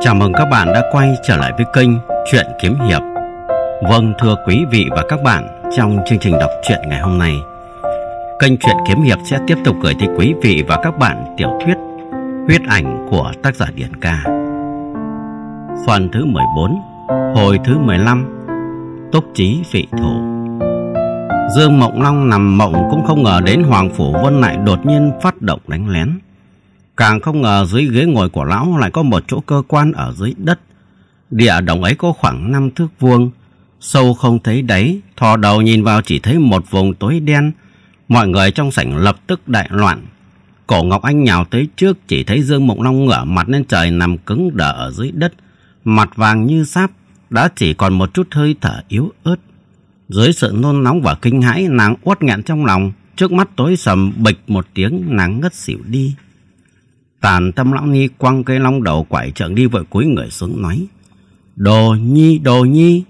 Chào mừng các bạn đã quay trở lại với kênh Chuyện Kiếm Hiệp Vâng thưa quý vị và các bạn Trong chương trình đọc truyện ngày hôm nay Kênh Chuyện Kiếm Hiệp sẽ tiếp tục gửi tới quý vị và các bạn tiểu thuyết Huyết ảnh của tác giả Điển Ca Phần thứ 14 Hồi thứ 15 Túc Chí vị Thủ Dương Mộng Long nằm mộng cũng không ngờ đến Hoàng Phủ Vân lại đột nhiên phát động đánh lén Càng không ngờ dưới ghế ngồi của lão lại có một chỗ cơ quan ở dưới đất. Địa động ấy có khoảng 5 thước vuông. Sâu không thấy đáy, thò đầu nhìn vào chỉ thấy một vùng tối đen. Mọi người trong sảnh lập tức đại loạn. Cổ Ngọc Anh nhào tới trước chỉ thấy Dương Mộng Long ngửa mặt lên trời nằm cứng đờ ở dưới đất. Mặt vàng như sáp, đã chỉ còn một chút hơi thở yếu ớt. Dưới sự nôn nóng và kinh hãi nàng uất nghẹn trong lòng, trước mắt tối sầm bịch một tiếng nàng ngất xỉu đi. Tàn tâm lão ni quăng cây long đầu quải trượng đi vội cúi người xuống nói. Đồ nhi, đồ nhi.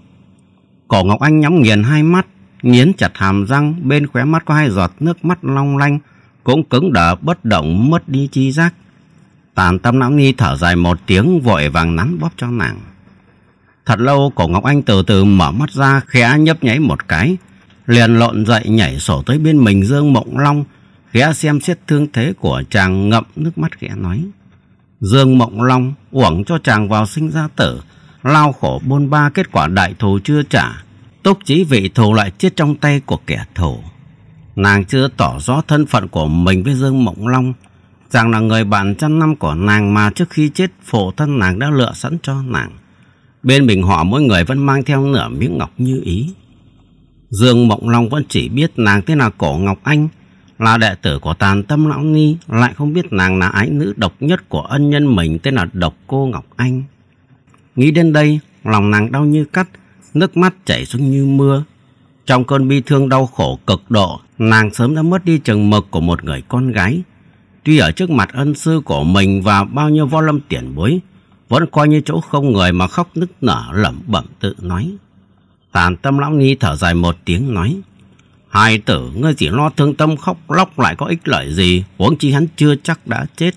Cổ Ngọc Anh nhắm nghiền hai mắt, nghiến chặt hàm răng, bên khóe mắt có hai giọt nước mắt long lanh, cũng cứng đờ bất động mất đi chi giác. Tàn tâm lão ni thở dài một tiếng vội vàng nắn bóp cho nàng. Thật lâu cổ Ngọc Anh từ từ mở mắt ra khẽ nhấp nháy một cái, liền lộn dậy nhảy sổ tới bên mình Dương Mộng Long, Ghé xem xét thương thế của chàng ngậm nước mắt ghé nói. Dương Mộng Long uổng cho chàng vào sinh ra tử. Lao khổ bôn ba kết quả đại thù chưa trả. Túc chí vị thù lại chết trong tay của kẻ thù. Nàng chưa tỏ rõ thân phận của mình với Dương Mộng Long. Chàng là người bạn trăm năm của nàng mà trước khi chết phổ thân nàng đã lựa sẵn cho nàng. Bên mình họ mỗi người vẫn mang theo nửa miếng ngọc như ý. Dương Mộng Long vẫn chỉ biết nàng tên là Cổ Ngọc Anh là đệ tử của tàn tâm lão ni lại không biết nàng là ái nữ độc nhất của ân nhân mình tên là độc cô ngọc anh nghĩ đến đây lòng nàng đau như cắt nước mắt chảy xuống như mưa trong cơn bi thương đau khổ cực độ nàng sớm đã mất đi chừng mực của một người con gái tuy ở trước mặt ân sư của mình và bao nhiêu võ lâm tiền bối vẫn coi như chỗ không người mà khóc nức nở lẩm bẩm tự nói tàn tâm lão ni thở dài một tiếng nói Hai tử ngươi chỉ lo thương tâm khóc lóc lại có ích lợi gì Huống chi hắn chưa chắc đã chết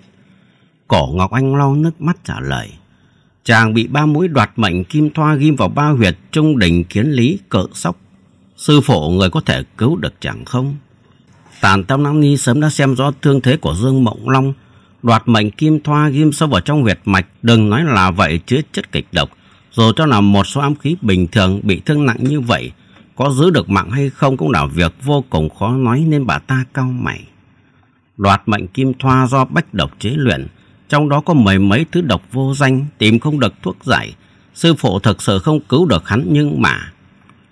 Cổ Ngọc Anh lo nước mắt trả lời Chàng bị ba mũi đoạt mệnh kim thoa ghim vào ba huyệt trung đỉnh kiến lý cỡ sóc Sư phụ người có thể cứu được chàng không Tàn tâm Nam Ni sớm đã xem rõ thương thế của Dương Mộng Long Đoạt mệnh kim thoa ghim sâu vào trong huyệt mạch Đừng nói là vậy chứa chất kịch độc Dù cho là một số ám khí bình thường bị thương nặng như vậy có giữ được mạng hay không cũng là việc vô cùng khó nói nên bà ta cau mày. đoạt mệnh kim thoa do bách độc chế luyện, trong đó có mấy mấy thứ độc vô danh, tìm không được thuốc giải. Sư phụ thực sự không cứu được hắn nhưng mà...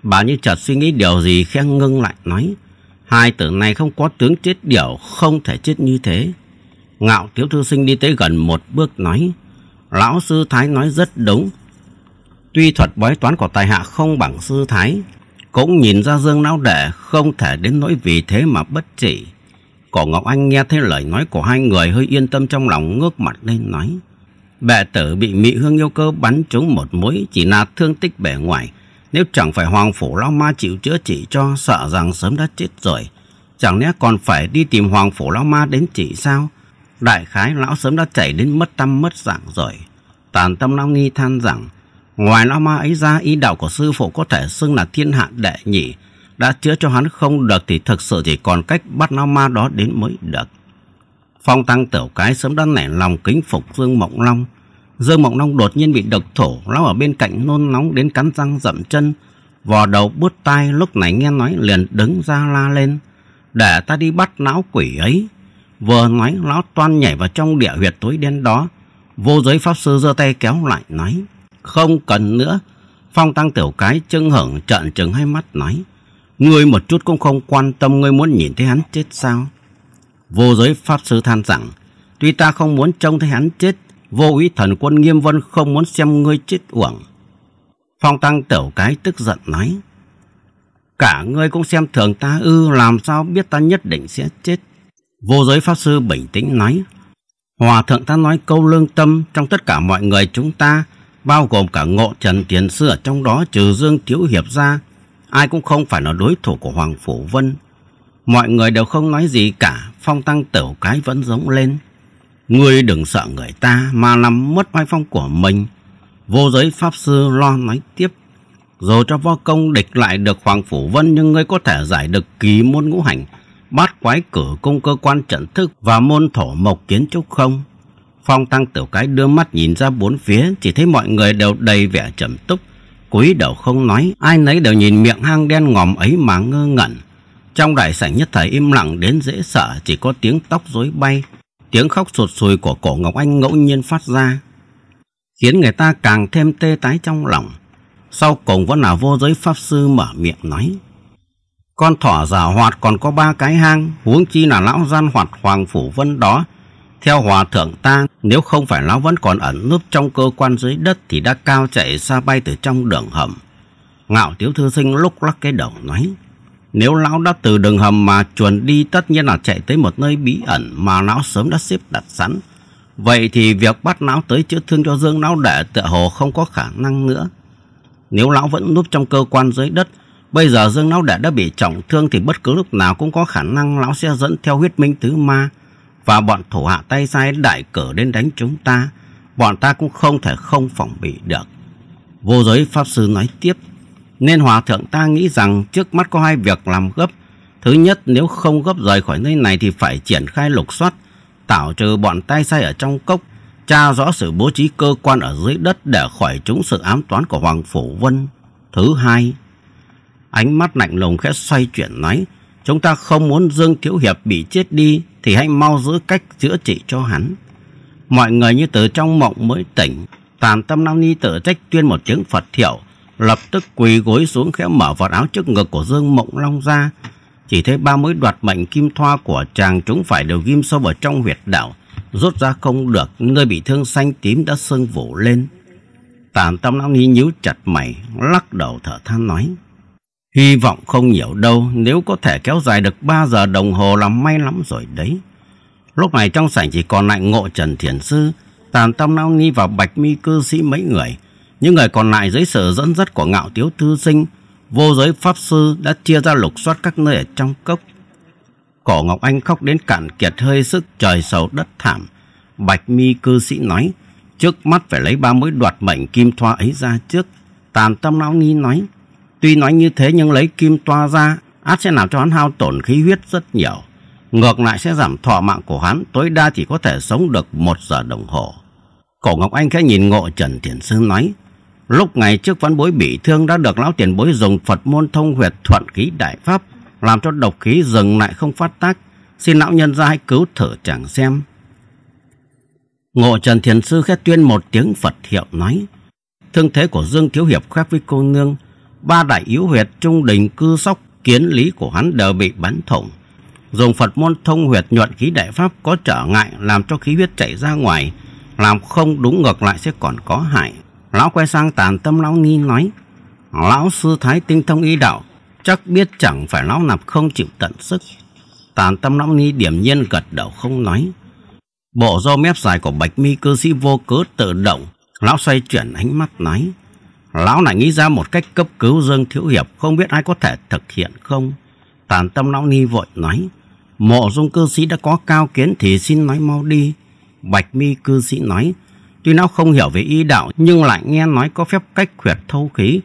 Bà như chợt suy nghĩ điều gì khẽ ngưng lại nói Hai tử này không có tướng chết điểu Không thể chết như thế Ngạo tiếu thư sinh đi tới gần một bước nói Lão sư thái nói rất đúng Tuy thuật bói toán của tài hạ không bằng sư thái cũng nhìn ra Dương Lão Đệ không thể đến nỗi vì thế mà bất trị. Cổ Ngọc Anh nghe thấy lời nói của hai người hơi yên tâm trong lòng ngước mặt lên nói. Bệ tử bị Mỹ Hương yêu cơ bắn trúng một mũi chỉ là thương tích bề ngoài. Nếu chẳng phải Hoàng Phủ Lão Ma chịu chữa trị cho sợ rằng sớm đã chết rồi. Chẳng lẽ còn phải đi tìm Hoàng Phủ Lão Ma đến trị sao? Đại khái lão sớm đã chảy đến mất tâm mất dạng rồi. Tàn tâm lão nghi than rằng Ngoài La Ma ấy ra, ý đạo của sư phụ có thể xưng là thiên hạ đệ nhị. Đã chữa cho hắn không được thì thực sự chỉ còn cách bắt La Ma đó đến mới được. Phong tăng tiểu cái sớm đã nảy lòng kính phục Dương Mộng Long. Dương Mộng Long đột nhiên bị độc thổ, lão ở bên cạnh nôn nóng đến cắn răng dậm chân. Vò đầu bứt tay lúc này nghe nói liền đứng ra la lên. Để ta đi bắt lão quỷ ấy. Vừa nói lão toan nhảy vào trong địa huyệt tối đen đó. Vô giới pháp sư giơ tay kéo lại nói. Không cần nữa. Phong tăng tiểu cái chưng hửng trợn trừng hai mắt nói. Ngươi một chút cũng không quan tâm ngươi muốn nhìn thấy hắn chết sao? Vô giới Pháp Sư than rằng, tuy ta không muốn trông thấy hắn chết, vô ý thần quân nghiêm vân không muốn xem ngươi chết uổng. Phong tăng tiểu cái tức giận nói, cả ngươi cũng xem thường ta ư làm sao biết ta nhất định sẽ chết. Vô giới Pháp Sư bình tĩnh nói, Hòa thượng ta nói câu lương tâm trong tất cả mọi người chúng ta bao gồm cả ngộ trần tiền sư ở trong đó trừ Dương thiếu Hiệp ra, ai cũng không phải là đối thủ của Hoàng Phủ Vân. Mọi người đều không nói gì cả, phong tăng tiểu cái vẫn giống lên. Ngươi đừng sợ người ta mà làm mất oai phong của mình. Vô giới Pháp Sư lo nói tiếp. Dù cho võ công địch lại được Hoàng Phủ Vân nhưng ngươi có thể giải được kỳ môn ngũ hành, bát quái cử công cơ quan trận thức và môn thổ mộc kiến trúc không? Phong tăng tiểu cái đưa mắt nhìn ra bốn phía Chỉ thấy mọi người đều đầy vẻ trầm túc cúi đầu không nói Ai nấy đều nhìn miệng hang đen ngòm ấy mà ngơ ngẩn Trong đại sảnh nhất thời im lặng đến dễ sợ Chỉ có tiếng tóc rối bay Tiếng khóc sụt sùi của cổ Ngọc Anh ngẫu nhiên phát ra Khiến người ta càng thêm tê tái trong lòng Sau cùng vẫn là vô giới pháp sư mở miệng nói Con thỏ giả hoạt còn có ba cái hang Huống chi là lão gian hoạt hoàng phủ vân đó theo hòa thượng ta, nếu không phải nó vẫn còn ẩn núp trong cơ quan dưới đất thì đã cao chạy xa bay từ trong đường hầm. Ngạo tiểu thư sinh lúc lắc cái đầu nói. Nếu lão đã từ đường hầm mà chuồn đi tất nhiên là chạy tới một nơi bí ẩn mà lão sớm đã xếp đặt sẵn. Vậy thì việc bắt lão tới chữa thương cho Dương lão đệ tựa hồ không có khả năng nữa. Nếu lão vẫn núp trong cơ quan dưới đất, bây giờ Dương lão đệ đã bị trọng thương thì bất cứ lúc nào cũng có khả năng lão sẽ dẫn theo huyết minh tứ ma và bọn thủ hạ tay sai đại cử đến đánh chúng ta, bọn ta cũng không thể không phòng bị được. Vô giới Pháp Sư nói tiếp, nên Hòa Thượng ta nghĩ rằng trước mắt có hai việc làm gấp. Thứ nhất, nếu không gấp rời khỏi nơi này thì phải triển khai lục soát, tảo trừ bọn tay sai ở trong cốc, tra rõ sự bố trí cơ quan ở dưới đất để khỏi chúng sự ám toán của Hoàng Phủ Vân. Thứ hai, ánh mắt lạnh lùng khẽ xoay chuyển nói, Chúng ta không muốn Dương Thiếu Hiệp bị chết đi thì hãy mau giữ cách chữa trị cho hắn. Mọi người như từ trong mộng mới tỉnh, tàn tâm Nam Ni tự trách tuyên một tiếng Phật thiệu, lập tức quỳ gối xuống khẽ mở vạt áo trước ngực của Dương Mộng Long ra. Chỉ thấy ba mối đoạt mệnh kim thoa của chàng chúng phải đều ghim sâu vào trong huyệt đạo, rút ra không được, nơi bị thương xanh tím đã sưng vù lên. Tàn tâm Nam Ni nhíu chặt mày, lắc đầu thở than nói. Hy vọng không nhiều đâu, nếu có thể kéo dài được 3 giờ đồng hồ là may lắm rồi đấy. Lúc này trong sảnh chỉ còn lại ngộ Trần Thiền Sư, Tàn Tâm Lao Ni và Bạch Mi Cư Sĩ mấy người. Những người còn lại dưới sự dẫn dắt của ngạo tiếu thư sinh, vô giới Pháp Sư đã chia ra lục soát các nơi ở trong cốc. Cổ Ngọc Anh khóc đến cạn kiệt hơi sức trời sầu đất thảm. Bạch Mi Cư Sĩ nói, trước mắt phải lấy ba mối đoạt mệnh kim thoa ấy ra trước. Tàn Tâm Lao Ni nói, Tuy nói như thế nhưng lấy kim toa ra, át sẽ làm cho hắn hao tổn khí huyết rất nhiều. Ngược lại sẽ giảm thọ mạng của hắn, tối đa chỉ có thể sống được một giờ đồng hồ. Cổ Ngọc Anh khẽ nhìn ngộ Trần Thiền Sư nói, lúc ngày trước văn bối bị thương đã được lão tiền bối dùng Phật môn thông huyệt thuận khí đại pháp, làm cho độc khí dừng lại không phát tác. Xin lão nhân ra hãy cứu thử chẳng xem. Ngộ Trần Thiền Sư khẽ tuyên một tiếng Phật hiệu nói, thương thế của Dương Thiếu Hiệp khác với cô nương, ba đại yếu huyệt trung đỉnh cư sóc kiến lý của hắn đều bị bắn thủng. Dùng Phật môn thông huyệt nhuận khí đại pháp có trở ngại làm cho khí huyết chảy ra ngoài, làm không đúng ngược lại sẽ còn có hại. Lão quay sang tàn tâm lão nghi nói, lão sư thái tinh thông y đạo, chắc biết chẳng phải lão nạp không chịu tận sức. Tàn tâm lão nghi điểm nhiên gật đầu không nói. Bộ do mép dài của bạch mi cư sĩ vô cớ tự động, lão xoay chuyển ánh mắt nói. Lão này nghĩ ra một cách cấp cứu Dương Thiếu Hiệp không biết ai có thể thực hiện không. Tàn tâm lão ni vội nói. Mộ dung cư sĩ đã có cao kiến thì xin nói mau đi. Bạch mi cư sĩ nói. Tuy lão không hiểu về y đạo nhưng lại nghe nói có phép cách huyệt thâu khí.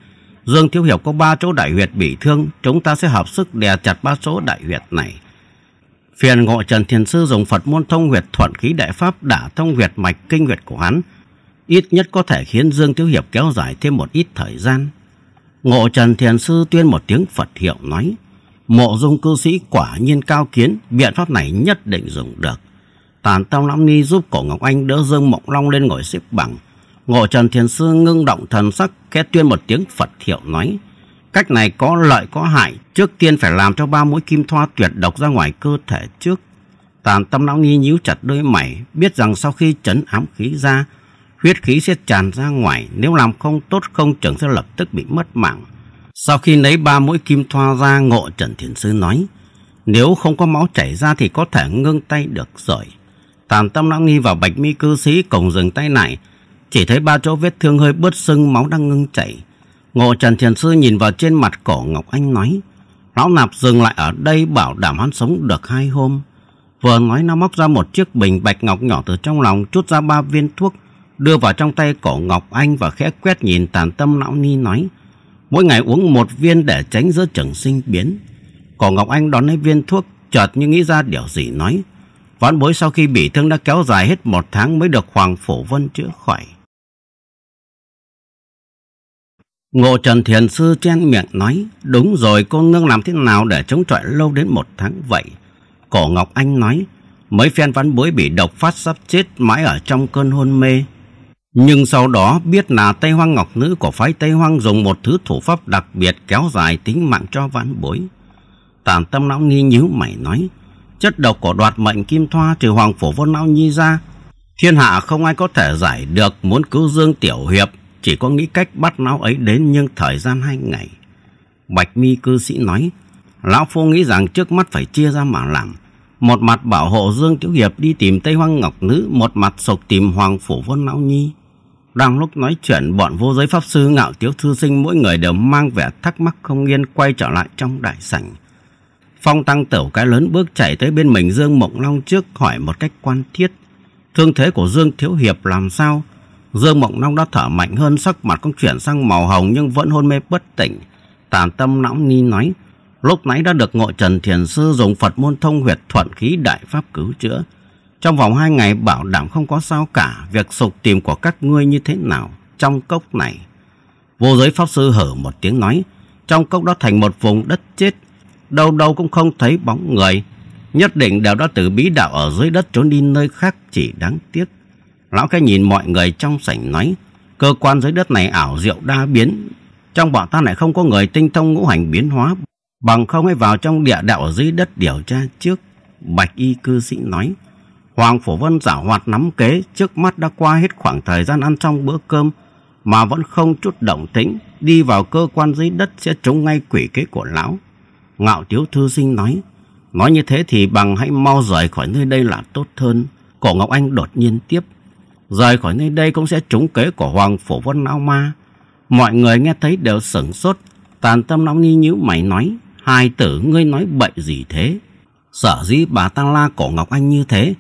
Dương Thiếu Hiệp có ba chỗ đại huyệt bị thương. Chúng ta sẽ hợp sức đè chặt ba chỗ đại huyệt này. Phiền ngộ Trần Thiền Sư dùng Phật môn thông huyệt thuận khí đại pháp đả thông huyệt mạch kinh huyệt của hắn ít nhất có thể khiến Dương Tiếu Hiệp kéo dài thêm một ít thời gian. Ngộ Trần Thiền Sư tuyên một tiếng Phật hiệu nói, mộ dung cư sĩ quả nhiên cao kiến, biện pháp này nhất định dùng được. Tàn Tông Lão Ni giúp cổ Ngọc Anh đỡ Dương Mộng Long lên ngồi xếp bằng. Ngộ Trần Thiền Sư ngưng động thần sắc, khẽ tuyên một tiếng Phật hiệu nói, cách này có lợi có hại, trước tiên phải làm cho ba mũi kim thoa tuyệt độc ra ngoài cơ thể trước. Tàn Tâm Lão Ni nhíu chặt đôi mày, biết rằng sau khi chấn ám khí ra, huyết khí sẽ tràn ra ngoài, nếu làm không tốt không chừng sẽ lập tức bị mất mạng. Sau khi lấy ba mũi kim thoa ra, ngộ Trần Thiền Sư nói, nếu không có máu chảy ra thì có thể ngưng tay được rồi. Tàn tâm đã nghi vào bạch mi cư sĩ cổng dừng tay lại, chỉ thấy ba chỗ vết thương hơi bớt sưng, máu đang ngưng chảy. Ngộ Trần Thiền Sư nhìn vào trên mặt cổ Ngọc Anh nói, lão nạp dừng lại ở đây bảo đảm hắn sống được hai hôm. Vừa nói nó móc ra một chiếc bình bạch ngọc nhỏ từ trong lòng, chút ra ba viên thuốc, đưa vào trong tay cổ Ngọc Anh và khẽ quét nhìn tàn tâm lão ni nói. Mỗi ngày uống một viên để tránh giữa trường sinh biến. Cổ Ngọc Anh đón lấy viên thuốc, chợt như nghĩ ra điều gì nói. Vãn bối sau khi bị thương đã kéo dài hết một tháng mới được Hoàng Phổ Vân chữa khỏi. Ngộ Trần Thiền Sư chen miệng nói, đúng rồi cô nương làm thế nào để chống chọi lâu đến một tháng vậy? Cổ Ngọc Anh nói, mấy phen vãn bối bị độc phát sắp chết mãi ở trong cơn hôn mê. Nhưng sau đó biết là Tây Hoang Ngọc Nữ của phái Tây Hoang dùng một thứ thủ pháp đặc biệt kéo dài tính mạng cho vãn bối. Tản tâm lão nghi nhíu mày nói, chất độc của đoạt mệnh Kim Thoa trừ Hoàng Phổ Vân Lão Nhi ra. Thiên hạ không ai có thể giải được muốn cứu Dương Tiểu Hiệp, chỉ có nghĩ cách bắt lão ấy đến nhưng thời gian hai ngày. Bạch mi cư sĩ nói, lão phu nghĩ rằng trước mắt phải chia ra mà làm. Một mặt bảo hộ Dương Tiểu Hiệp đi tìm Tây Hoang Ngọc Nữ, một mặt sộc tìm Hoàng Phổ Vân Lão Nhi. Đang lúc nói chuyện, bọn vô giới pháp sư ngạo tiếu thư sinh mỗi người đều mang vẻ thắc mắc không yên quay trở lại trong đại sảnh. Phong tăng tửu cái lớn bước chạy tới bên mình Dương Mộng Long trước hỏi một cách quan thiết. Thương thế của Dương Thiếu Hiệp làm sao? Dương Mộng Long đã thở mạnh hơn, sắc mặt cũng chuyển sang màu hồng nhưng vẫn hôn mê bất tỉnh. Tàn tâm nóng ni nói, lúc nãy đã được ngộ Trần Thiền Sư dùng Phật môn thông huyệt thuận khí đại pháp cứu chữa. Trong vòng hai ngày bảo đảm không có sao cả Việc sục tìm của các ngươi như thế nào Trong cốc này Vô giới pháp sư hở một tiếng nói Trong cốc đó thành một vùng đất chết Đâu đâu cũng không thấy bóng người Nhất định đều đã từ bí đạo ở dưới đất trốn đi nơi khác chỉ đáng tiếc Lão cái nhìn mọi người trong sảnh nói Cơ quan dưới đất này ảo diệu đa biến Trong bọn ta lại không có người tinh thông ngũ hành biến hóa Bằng không hãy vào trong địa đạo ở dưới đất điều tra trước Bạch y cư sĩ nói Hoàng Phổ Vân giả hoạt nắm kế trước mắt đã qua hết khoảng thời gian ăn trong bữa cơm mà vẫn không chút động tĩnh đi vào cơ quan dưới đất sẽ trúng ngay quỷ kế của lão. Ngạo Tiếu Thư Sinh nói Nói như thế thì bằng hãy mau rời khỏi nơi đây là tốt hơn. Cổ Ngọc Anh đột nhiên tiếp Rời khỏi nơi đây cũng sẽ trúng kế của Hoàng Phổ Vân Lão Ma. Mọi người nghe thấy đều sửng sốt. Tàn tâm nóng như nhíu mày nói Hai tử ngươi nói bậy gì thế? Sở dĩ bà ta la cổ Ngọc Anh như thế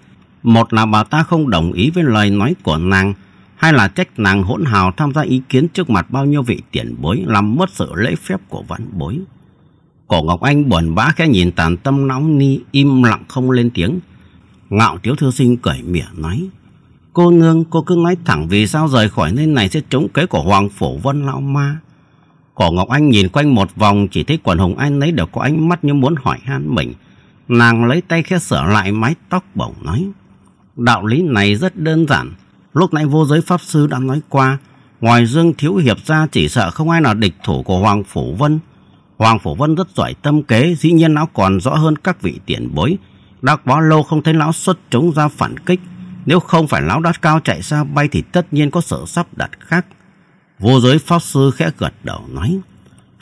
một là bà ta không đồng ý với lời nói của nàng, hai là trách nàng hỗn hào tham gia ý kiến trước mặt bao nhiêu vị tiền bối làm mất sự lễ phép của vãn bối. Cổ Ngọc Anh buồn bã khẽ nhìn tàn tâm nóng ni im lặng không lên tiếng. Ngạo thiếu thư sinh cởi mỉa nói. Cô nương, cô cứ nói thẳng vì sao rời khỏi nơi này sẽ trúng kế của Hoàng Phổ Vân Lão Ma. Cổ Ngọc Anh nhìn quanh một vòng chỉ thấy quần hồng anh ấy đều có ánh mắt như muốn hỏi han mình. Nàng lấy tay khẽ sửa lại mái tóc bổng nói. Đạo lý này rất đơn giản. Lúc nãy vô giới Pháp Sư đã nói qua, ngoài Dương Thiếu Hiệp ra chỉ sợ không ai là địch thủ của Hoàng Phủ Vân. Hoàng Phủ Vân rất giỏi tâm kế, dĩ nhiên lão còn rõ hơn các vị tiền bối. Đã quá lâu không thấy lão xuất chúng ra phản kích. Nếu không phải lão đã cao chạy xa bay thì tất nhiên có sở sắp đặt khác. Vô giới Pháp Sư khẽ gật đầu nói.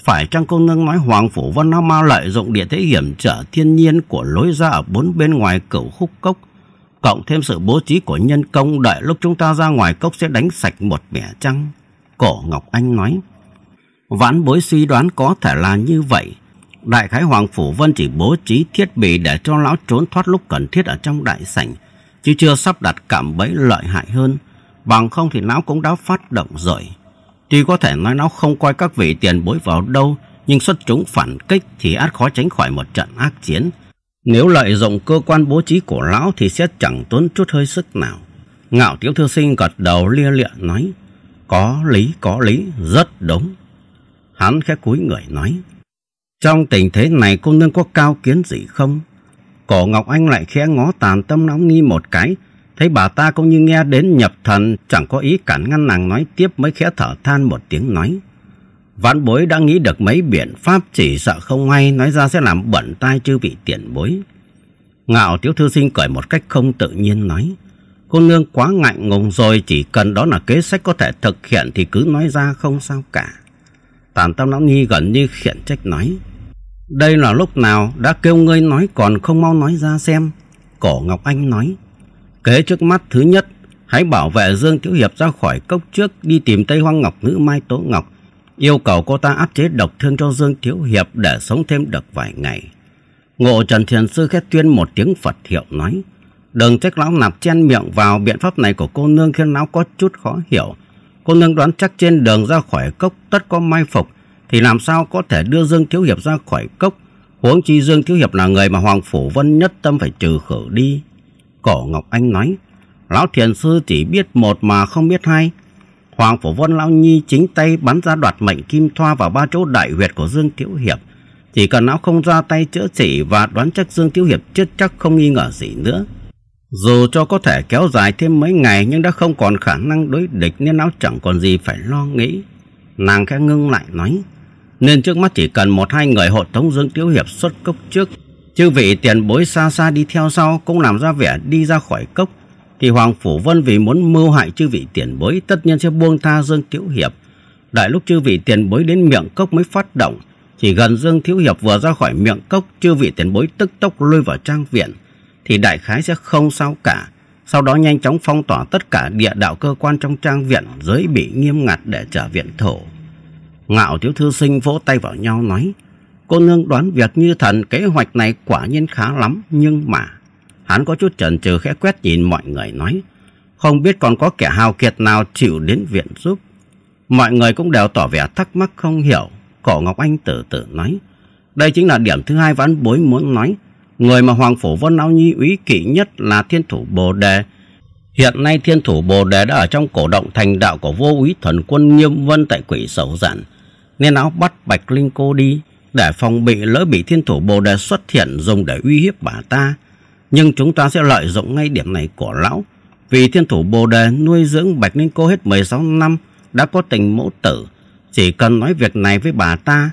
Phải chăng cô nương nói Hoàng Phủ Vân nó mau lợi dụng địa thế hiểm trở thiên nhiên của lối ra ở bốn bên ngoài cửu khúc cốc cộng thêm sự bố trí của nhân công đợi lúc chúng ta ra ngoài cốc sẽ đánh sạch một mẻ trăng. Cổ Ngọc Anh nói, vãn bối suy đoán có thể là như vậy. Đại khái Hoàng Phủ Vân chỉ bố trí thiết bị để cho lão trốn thoát lúc cần thiết ở trong đại sảnh, chứ chưa sắp đặt cảm bẫy lợi hại hơn. Bằng không thì lão cũng đã phát động rồi. Tuy có thể nói lão không coi các vị tiền bối vào đâu, nhưng xuất chúng phản kích thì át khó tránh khỏi một trận ác chiến. Nếu lợi dụng cơ quan bố trí của lão thì sẽ chẳng tốn chút hơi sức nào. Ngạo tiểu thư sinh gật đầu lia lịa nói. Có lý, có lý, rất đúng. Hắn khẽ cúi người nói. Trong tình thế này cô nương có cao kiến gì không? Cổ Ngọc Anh lại khẽ ngó tàn tâm nóng nghi một cái. Thấy bà ta cũng như nghe đến nhập thần, chẳng có ý cản ngăn nàng nói tiếp mới khẽ thở than một tiếng nói. Vãn bối đang nghĩ được mấy biện pháp chỉ sợ không hay nói ra sẽ làm bẩn tai chư vị tiền bối. Ngạo tiểu thư sinh cười một cách không tự nhiên nói. Cô nương quá ngại ngùng rồi chỉ cần đó là kế sách có thể thực hiện thì cứ nói ra không sao cả. Tàn tâm lão nhi gần như khiển trách nói. Đây là lúc nào đã kêu ngươi nói còn không mau nói ra xem. Cổ Ngọc Anh nói. Kế trước mắt thứ nhất, hãy bảo vệ Dương Tiểu Hiệp ra khỏi cốc trước đi tìm Tây Hoang Ngọc Nữ Mai Tố Ngọc yêu cầu cô ta áp chế độc thương cho Dương Thiếu Hiệp để sống thêm được vài ngày. Ngộ Trần Thiền Sư khét tuyên một tiếng Phật hiệu nói, đừng trách lão nạp chen miệng vào biện pháp này của cô nương khiến lão có chút khó hiểu. Cô nương đoán chắc trên đường ra khỏi cốc tất có mai phục, thì làm sao có thể đưa Dương Thiếu Hiệp ra khỏi cốc, huống chi Dương Thiếu Hiệp là người mà Hoàng Phủ Vân nhất tâm phải trừ khử đi. Cổ Ngọc Anh nói, lão thiền sư chỉ biết một mà không biết hai, Hoàng phổ Vân Lão Nhi chính tay bắn ra đoạt mệnh kim thoa vào ba chỗ đại huyệt của Dương Tiếu Hiệp. Chỉ cần lão không ra tay chữa trị và đoán chắc Dương Tiếu Hiệp chết chắc không nghi ngờ gì nữa. Dù cho có thể kéo dài thêm mấy ngày nhưng đã không còn khả năng đối địch nên lão chẳng còn gì phải lo nghĩ. Nàng khẽ ngưng lại nói, nên trước mắt chỉ cần một hai người hộ tống Dương Tiếu Hiệp xuất cốc trước. Chư vị tiền bối xa xa đi theo sau cũng làm ra vẻ đi ra khỏi cốc thì Hoàng Phủ Vân vì muốn mưu hại chư vị tiền bối tất nhiên sẽ buông tha Dương thiếu Hiệp. Đại lúc chư vị tiền bối đến miệng cốc mới phát động, chỉ gần Dương Thiếu Hiệp vừa ra khỏi miệng cốc chư vị tiền bối tức tốc lui vào trang viện, thì đại khái sẽ không sao cả. Sau đó nhanh chóng phong tỏa tất cả địa đạo cơ quan trong trang viện giới bị nghiêm ngặt để trở viện thổ. Ngạo thiếu thư sinh vỗ tay vào nhau nói, cô nương đoán việc như thần kế hoạch này quả nhiên khá lắm nhưng mà... Hắn có chút chần chừ khẽ quét nhìn mọi người nói. Không biết còn có kẻ hào kiệt nào chịu đến viện giúp. Mọi người cũng đều tỏ vẻ thắc mắc không hiểu. Cổ Ngọc Anh từ từ nói. Đây chính là điểm thứ hai vãn bối muốn nói. Người mà Hoàng Phủ Vân Áo Nhi úy kỵ nhất là thiên thủ Bồ Đề. Hiện nay thiên thủ Bồ Đề đã ở trong cổ động thành đạo của vô úy thần quân nghiêm Vân tại quỷ sầu giản. Nên áo bắt Bạch Linh Cô đi để phòng bị lỡ bị thiên thủ Bồ Đề xuất hiện dùng để uy hiếp bà ta. Nhưng chúng ta sẽ lợi dụng ngay điểm này của lão Vì thiên thủ Bồ Đề nuôi dưỡng Bạch Ninh Cô hết 16 năm Đã có tình mẫu tử Chỉ cần nói việc này với bà ta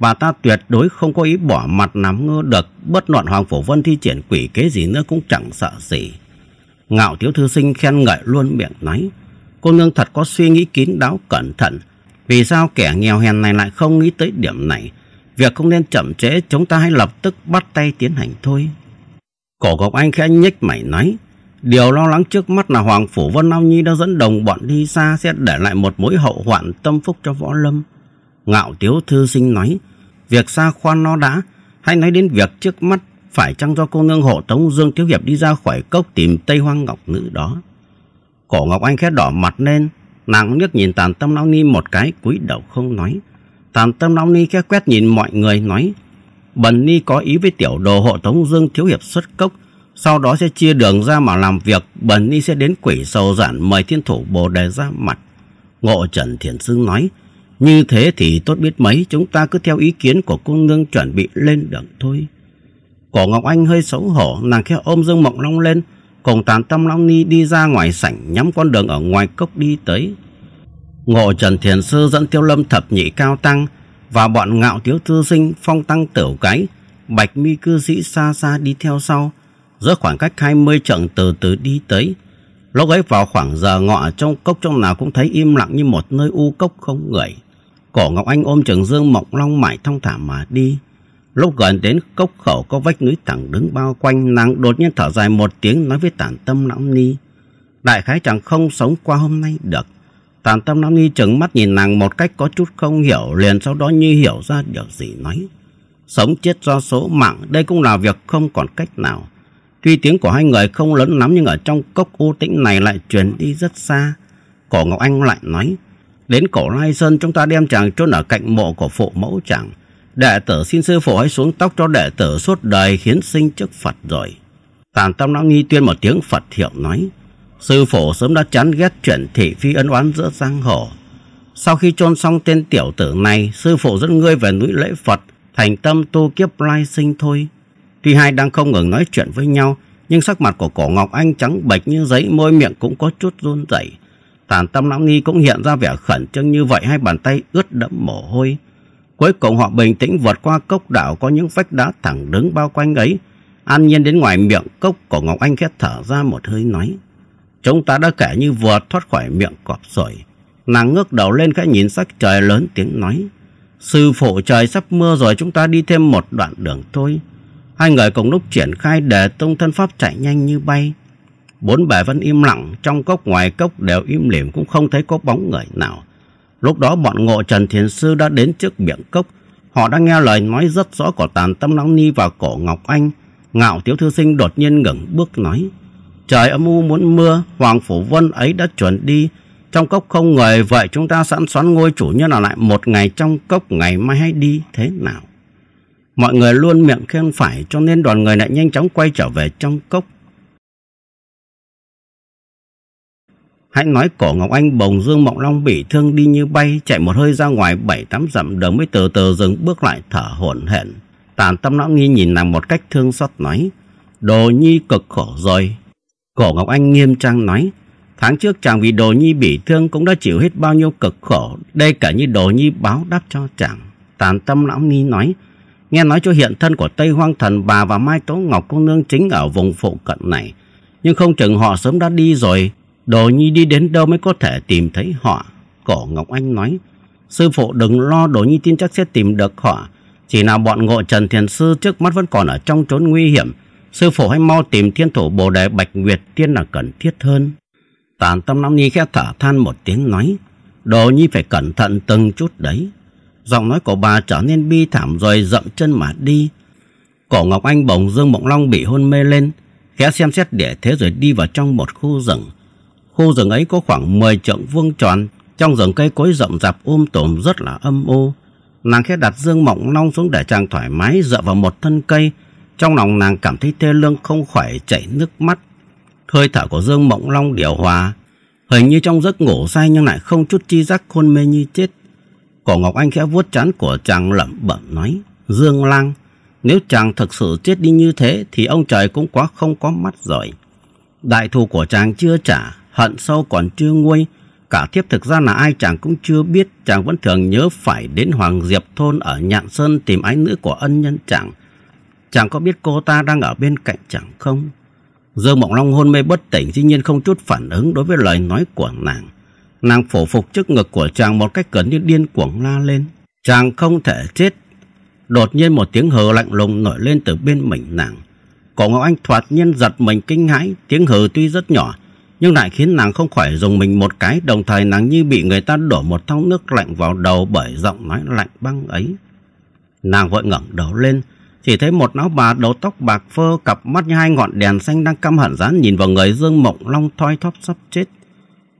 Bà ta tuyệt đối không có ý bỏ mặt nắm ngơ được Bất luận Hoàng Phổ Vân thi triển quỷ kế gì nữa cũng chẳng sợ gì Ngạo thiếu thư sinh khen ngợi luôn miệng nói Cô nương thật có suy nghĩ kín đáo cẩn thận Vì sao kẻ nghèo hèn này lại không nghĩ tới điểm này Việc không nên chậm trễ chúng ta hãy lập tức bắt tay tiến hành thôi Cổ Ngọc Anh khẽ nhếch mảy nói, Điều lo lắng trước mắt là Hoàng Phủ Vân Long Nhi đã dẫn đồng bọn đi xa sẽ để lại một mối hậu hoạn tâm phúc cho Võ Lâm. Ngạo Tiếu Thư Sinh nói, việc xa khoan nó đã, hãy nói đến việc trước mắt phải chăng do cô nương hộ tống Dương Tiếu Hiệp đi ra khỏi cốc tìm Tây Hoang Ngọc Nữ đó. Cổ Ngọc Anh khẽ đỏ mặt lên, nàng liếc nhìn tàn tâm Long Nhi một cái cúi đầu không nói. Tàn tâm Long Nhi khẽ quét nhìn mọi người nói, Bần Ni có ý với tiểu đồ hộ Tống Dương Thiếu Hiệp xuất cốc, sau đó sẽ chia đường ra mà làm việc, Bần Ni sẽ đến quỷ sầu giản mời thiên thủ Bồ Đề ra mặt. Ngộ Trần Thiền Sư nói, như thế thì tốt biết mấy, chúng ta cứ theo ý kiến của cô nương chuẩn bị lên đường thôi. Cổ Ngọc Anh hơi xấu hổ, nàng khẽ ôm Dương Mộng Long lên, cùng tàn tâm Long Ni đi ra ngoài sảnh nhắm con đường ở ngoài cốc đi tới. Ngộ Trần Thiền Sư dẫn Tiêu Lâm Thập Nhị Cao Tăng, và bọn ngạo thiếu thư sinh phong tăng tiểu cái, bạch mi cư sĩ xa xa đi theo sau, giữa khoảng cách hai mươi trận từ từ đi tới. Lúc ấy vào khoảng giờ ngọ trong cốc trong nào cũng thấy im lặng như một nơi u cốc không người. Cổ Ngọc Anh ôm trường dương mộng long mải thong thả mà đi. Lúc gần đến cốc khẩu có vách núi thẳng đứng bao quanh nàng đột nhiên thở dài một tiếng nói với tản tâm lão ni. Đại khái chẳng không sống qua hôm nay được. Tàn tâm Nam Nhi trừng mắt nhìn nàng một cách có chút không hiểu, liền sau đó như hiểu ra điều gì nói. Sống chết do số mạng, đây cũng là việc không còn cách nào. Tuy tiếng của hai người không lớn lắm nhưng ở trong cốc u tĩnh này lại truyền đi rất xa. Cổ Ngọc Anh lại nói, đến cổ Lai Sơn chúng ta đem chàng chôn ở cạnh mộ của phụ mẫu chàng. Đệ tử xin sư phụ hãy xuống tóc cho đệ tử suốt đời hiến sinh trước Phật rồi. Tàn tâm Nam Nhi tuyên một tiếng Phật hiệu nói. Sư phổ sớm đã chán ghét chuyện thị phi ân oán giữa giang hồ. Sau khi chôn xong tên tiểu tử này, sư phụ dẫn ngươi về núi lễ Phật, thành tâm tu kiếp lai sinh thôi. Tuy hai đang không ngừng nói chuyện với nhau, nhưng sắc mặt của cổ Ngọc Anh trắng bệch như giấy, môi miệng cũng có chút run rẩy. Tàn tâm lão nghi cũng hiện ra vẻ khẩn trương như vậy, hai bàn tay ướt đẫm mồ hôi. Cuối cùng họ bình tĩnh vượt qua cốc đảo có những vách đá thẳng đứng bao quanh ấy. An nhiên đến ngoài miệng cốc, cổ Ngọc Anh khét thở ra một hơi nói. Chúng ta đã kể như vừa thoát khỏi miệng cọp rồi. Nàng ngước đầu lên cái nhìn sắc trời lớn tiếng nói. Sư phụ trời sắp mưa rồi chúng ta đi thêm một đoạn đường thôi. Hai người cùng lúc triển khai để tông thân pháp chạy nhanh như bay. Bốn bề vẫn im lặng, trong cốc ngoài cốc đều im lìm cũng không thấy có bóng người nào. Lúc đó bọn ngộ Trần Thiền Sư đã đến trước miệng cốc. Họ đã nghe lời nói rất rõ của tàn tâm nóng ni và cổ Ngọc Anh. Ngạo Tiếu Thư Sinh đột nhiên ngẩng bước nói. Trời âm u muốn mưa, Hoàng Phủ Vân ấy đã chuẩn đi. Trong cốc không người, vậy chúng ta sẵn xoắn ngôi chủ nhân là lại một ngày trong cốc ngày mai hay đi thế nào? Mọi người luôn miệng khen phải cho nên đoàn người lại nhanh chóng quay trở về trong cốc. Hãy nói cổ Ngọc Anh bồng dương mộng long bị thương đi như bay, chạy một hơi ra ngoài bảy tám dặm đường mới từ từ dừng bước lại thở hổn hển. Tàn tâm lão nghi nhìn nàng một cách thương xót nói, đồ nhi cực khổ rồi, Cổ Ngọc Anh nghiêm trang nói, tháng trước chàng vì đồ nhi bị thương cũng đã chịu hết bao nhiêu cực khổ, đây cả như đồ nhi báo đáp cho chàng. Tàn tâm lão ni nói, nghe nói cho hiện thân của Tây Hoang Thần bà và Mai Tố Ngọc cô nương chính ở vùng phụ cận này, nhưng không chừng họ sớm đã đi rồi, đồ nhi đi đến đâu mới có thể tìm thấy họ. Cổ Ngọc Anh nói, sư phụ đừng lo đồ nhi tin chắc sẽ tìm được họ, chỉ là bọn ngộ Trần Thiền Sư trước mắt vẫn còn ở trong chốn nguy hiểm, Sư phụ hãy mau tìm thiên thủ bồ đề Bạch Nguyệt Tiên là cần thiết hơn. Tàn tâm Nam Nhi khẽ thở than một tiếng nói. Đồ Nhi phải cẩn thận từng chút đấy. Giọng nói của bà trở nên bi thảm rồi dậm chân mà đi. Cổ Ngọc Anh bồng dương mộng long bị hôn mê lên. Khẽ xem xét địa thế rồi đi vào trong một khu rừng. Khu rừng ấy có khoảng mười trượng vuông tròn. Trong rừng cây cối rậm rạp um tùm rất là âm u. Nàng khẽ đặt dương mộng long xuống để chàng thoải mái dựa vào một thân cây trong lòng nàng cảm thấy tê lương không khỏi chảy nước mắt. Hơi thở của Dương Mộng Long điều hòa. Hình như trong giấc ngủ say nhưng lại không chút chi giác khôn mê như chết. Cổ Ngọc Anh khẽ vuốt chán của chàng lẩm bẩm nói. Dương Lang, nếu chàng thực sự chết đi như thế thì ông trời cũng quá không có mắt rồi. Đại thù của chàng chưa trả, hận sâu còn chưa nguôi. Cả thiếp thực ra là ai chàng cũng chưa biết Chàng vẫn thường nhớ phải đến Hoàng Diệp Thôn Ở Nhạn Sơn tìm ái nữ của ân nhân chàng Chàng có biết cô ta đang ở bên cạnh chẳng không? Dương Mộng Long hôn mê bất tỉnh dĩ nhiên không chút phản ứng đối với lời nói của nàng. Nàng phổ phục trước ngực của chàng một cách gần như điên cuồng la lên. Chàng không thể chết. Đột nhiên một tiếng hừ lạnh lùng nổi lên từ bên mình nàng. Cổ Ngọc Anh thoạt nhiên giật mình kinh hãi. Tiếng hừ tuy rất nhỏ nhưng lại khiến nàng không khỏi dùng mình một cái. Đồng thời nàng như bị người ta đổ một thau nước lạnh vào đầu bởi giọng nói lạnh băng ấy. Nàng vội ngẩng đầu lên chỉ thấy một lão bà đầu tóc bạc phơ, cặp mắt như hai ngọn đèn xanh đang căm hận dán nhìn vào người Dương Mộng Long thoi thóp sắp chết.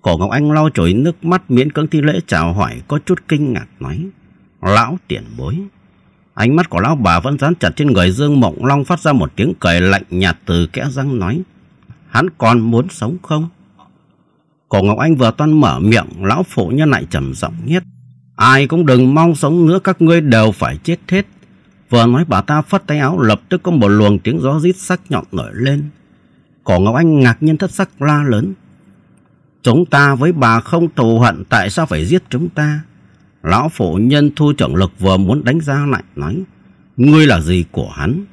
Cổ Ngọc Anh lau chùi nước mắt miễn cưỡng thi lễ chào hỏi có chút kinh ngạc nói. Lão tiền bối. Ánh mắt của lão bà vẫn dán chặt trên người Dương Mộng Long phát ra một tiếng cười lạnh nhạt từ kẽ răng nói. Hắn còn muốn sống không? Cổ Ngọc Anh vừa toan mở miệng, lão phụ nhân lại trầm giọng nhất. Ai cũng đừng mong sống nữa các ngươi đều phải chết hết. Vừa nói bà ta phất tay áo lập tức có một luồng tiếng gió rít sắc nhọn nổi lên. Cổ Ngọc Anh ngạc nhiên thất sắc la lớn. Chúng ta với bà không thù hận tại sao phải giết chúng ta? Lão phụ nhân thu trưởng lực vừa muốn đánh ra lại nói. Ngươi là gì của hắn?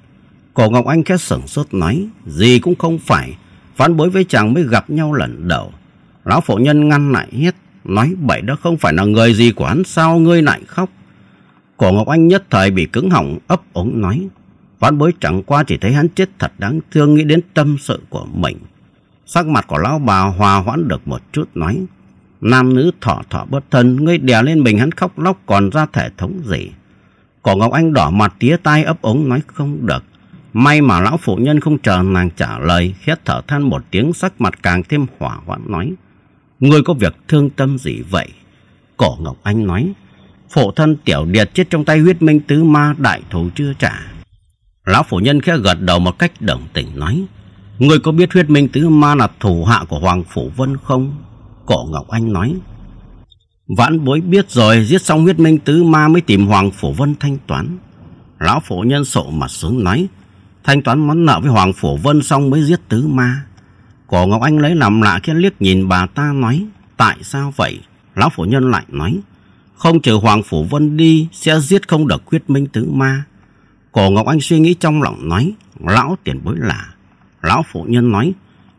Cổ Ngọc Anh khét sửng sốt nói. Gì cũng không phải. Phán bối với chàng mới gặp nhau lần đầu. Lão phụ nhân ngăn lại hết. Nói bậy đó không phải là người gì của hắn sao ngươi lại khóc? Cổ Ngọc Anh nhất thời bị cứng hỏng ấp ống nói. Vãn bối chẳng qua chỉ thấy hắn chết thật đáng thương nghĩ đến tâm sự của mình. Sắc mặt của lão bà hòa hoãn được một chút nói. Nam nữ thọ thọ bất thân, ngươi đè lên mình hắn khóc lóc còn ra thể thống gì. Cổ Ngọc Anh đỏ mặt tía tai ấp ống nói không được. May mà lão phụ nhân không chờ nàng trả lời, khét thở than một tiếng sắc mặt càng thêm hỏa hoãn nói. Ngươi có việc thương tâm gì vậy? Cổ Ngọc Anh nói. Phổ thân tiểu điệt chết trong tay huyết minh tứ ma đại thù chưa trả. Lão phổ nhân khẽ gật đầu một cách đồng tình nói. Người có biết huyết minh tứ ma là thủ hạ của Hoàng Phủ Vân không? Cổ Ngọc Anh nói. Vãn bối biết rồi, giết xong huyết minh tứ ma mới tìm Hoàng Phủ Vân thanh toán. Lão phổ nhân sổ mặt xuống nói. Thanh toán món nợ với Hoàng phổ Vân xong mới giết tứ ma. Cổ Ngọc Anh lấy làm lạ khi liếc nhìn bà ta nói. Tại sao vậy? Lão phổ nhân lại nói. Không chờ Hoàng Phủ Vân đi Sẽ giết không được quyết minh tứ ma Cổ Ngọc Anh suy nghĩ trong lòng nói Lão tiền bối là Lão phụ nhân nói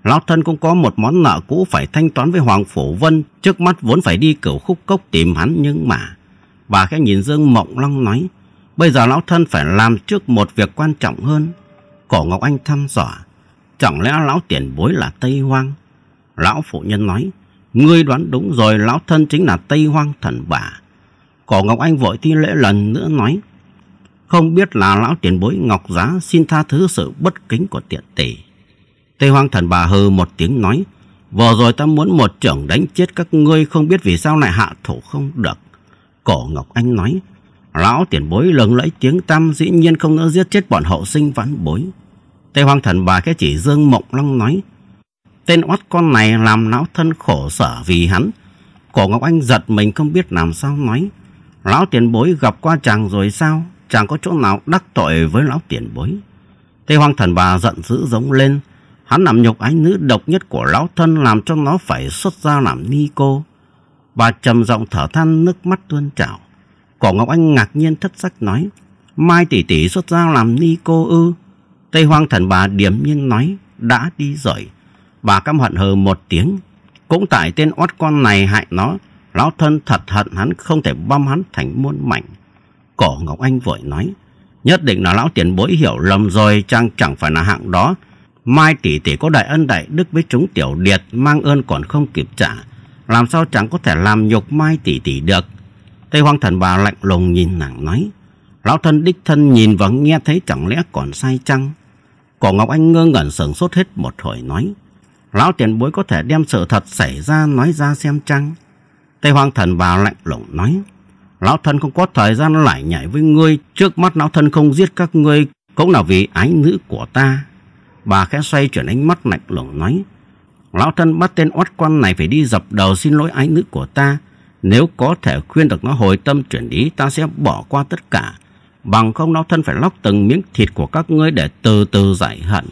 Lão thân cũng có một món nợ cũ phải thanh toán với Hoàng Phủ Vân Trước mắt vốn phải đi cửu khúc cốc tìm hắn nhưng mà Bà khẽ nhìn Dương Mộng Long nói Bây giờ lão thân phải làm trước một việc quan trọng hơn Cổ Ngọc Anh thăm dò Chẳng lẽ lão tiền bối là Tây Hoang Lão phụ nhân nói Ngươi đoán đúng rồi lão thân chính là Tây Hoang thần bà Cổ Ngọc Anh vội thi lễ lần nữa nói Không biết là lão tiền bối Ngọc Giá Xin tha thứ sự bất kính của tiện tỷ Tây Hoang thần bà hừ một tiếng nói Vừa rồi ta muốn một trưởng đánh chết các ngươi Không biết vì sao lại hạ thủ không được Cổ Ngọc Anh nói Lão tiền bối lừng lẫy tiếng tăm Dĩ nhiên không nỡ giết chết bọn hậu sinh vãn bối Tây Hoang thần bà cái chỉ dương mộng long nói Tên oát con này làm lão thân khổ sở vì hắn Cổ Ngọc Anh giật mình không biết làm sao nói Lão tiền bối gặp qua chàng rồi sao? Chàng có chỗ nào đắc tội với lão tiền bối? Tây hoang thần bà giận dữ giống lên. Hắn làm nhục ái nữ độc nhất của lão thân làm cho nó phải xuất ra làm ni cô. Bà trầm giọng thở than nước mắt tuôn trào. Cổ Ngọc Anh ngạc nhiên thất sắc nói. Mai tỷ tỷ xuất ra làm ni cô ư. Tây hoang thần bà điểm nhiên nói. Đã đi rồi. Bà căm hận hờ một tiếng. Cũng tại tên oát con này hại nó Lão thân thật hận hắn không thể băm hắn thành muôn mảnh. Cổ Ngọc Anh vội nói. Nhất định là lão tiền bối hiểu lầm rồi chăng chẳng phải là hạng đó. Mai tỷ tỷ có đại ân đại đức với chúng tiểu điệt mang ơn còn không kịp trả. Làm sao chẳng có thể làm nhục mai tỷ tỷ được. Tây hoang thần bà lạnh lùng nhìn nàng nói. Lão thân đích thân nhìn và nghe thấy chẳng lẽ còn sai chăng? Cổ Ngọc Anh ngơ ngẩn sửng sốt hết một hồi nói. Lão tiền bối có thể đem sự thật xảy ra nói ra xem chăng? Tây Hoang Thần vào lạnh lùng nói. Lão thân không có thời gian lải nhảy với ngươi. Trước mắt lão thân không giết các ngươi. Cũng là vì ái nữ của ta. Bà khẽ xoay chuyển ánh mắt lạnh lùng nói. Lão thân bắt tên oát quan này phải đi dập đầu xin lỗi ái nữ của ta. Nếu có thể khuyên được nó hồi tâm chuyển ý ta sẽ bỏ qua tất cả. Bằng không lão thân phải lóc từng miếng thịt của các ngươi để từ từ giải hận.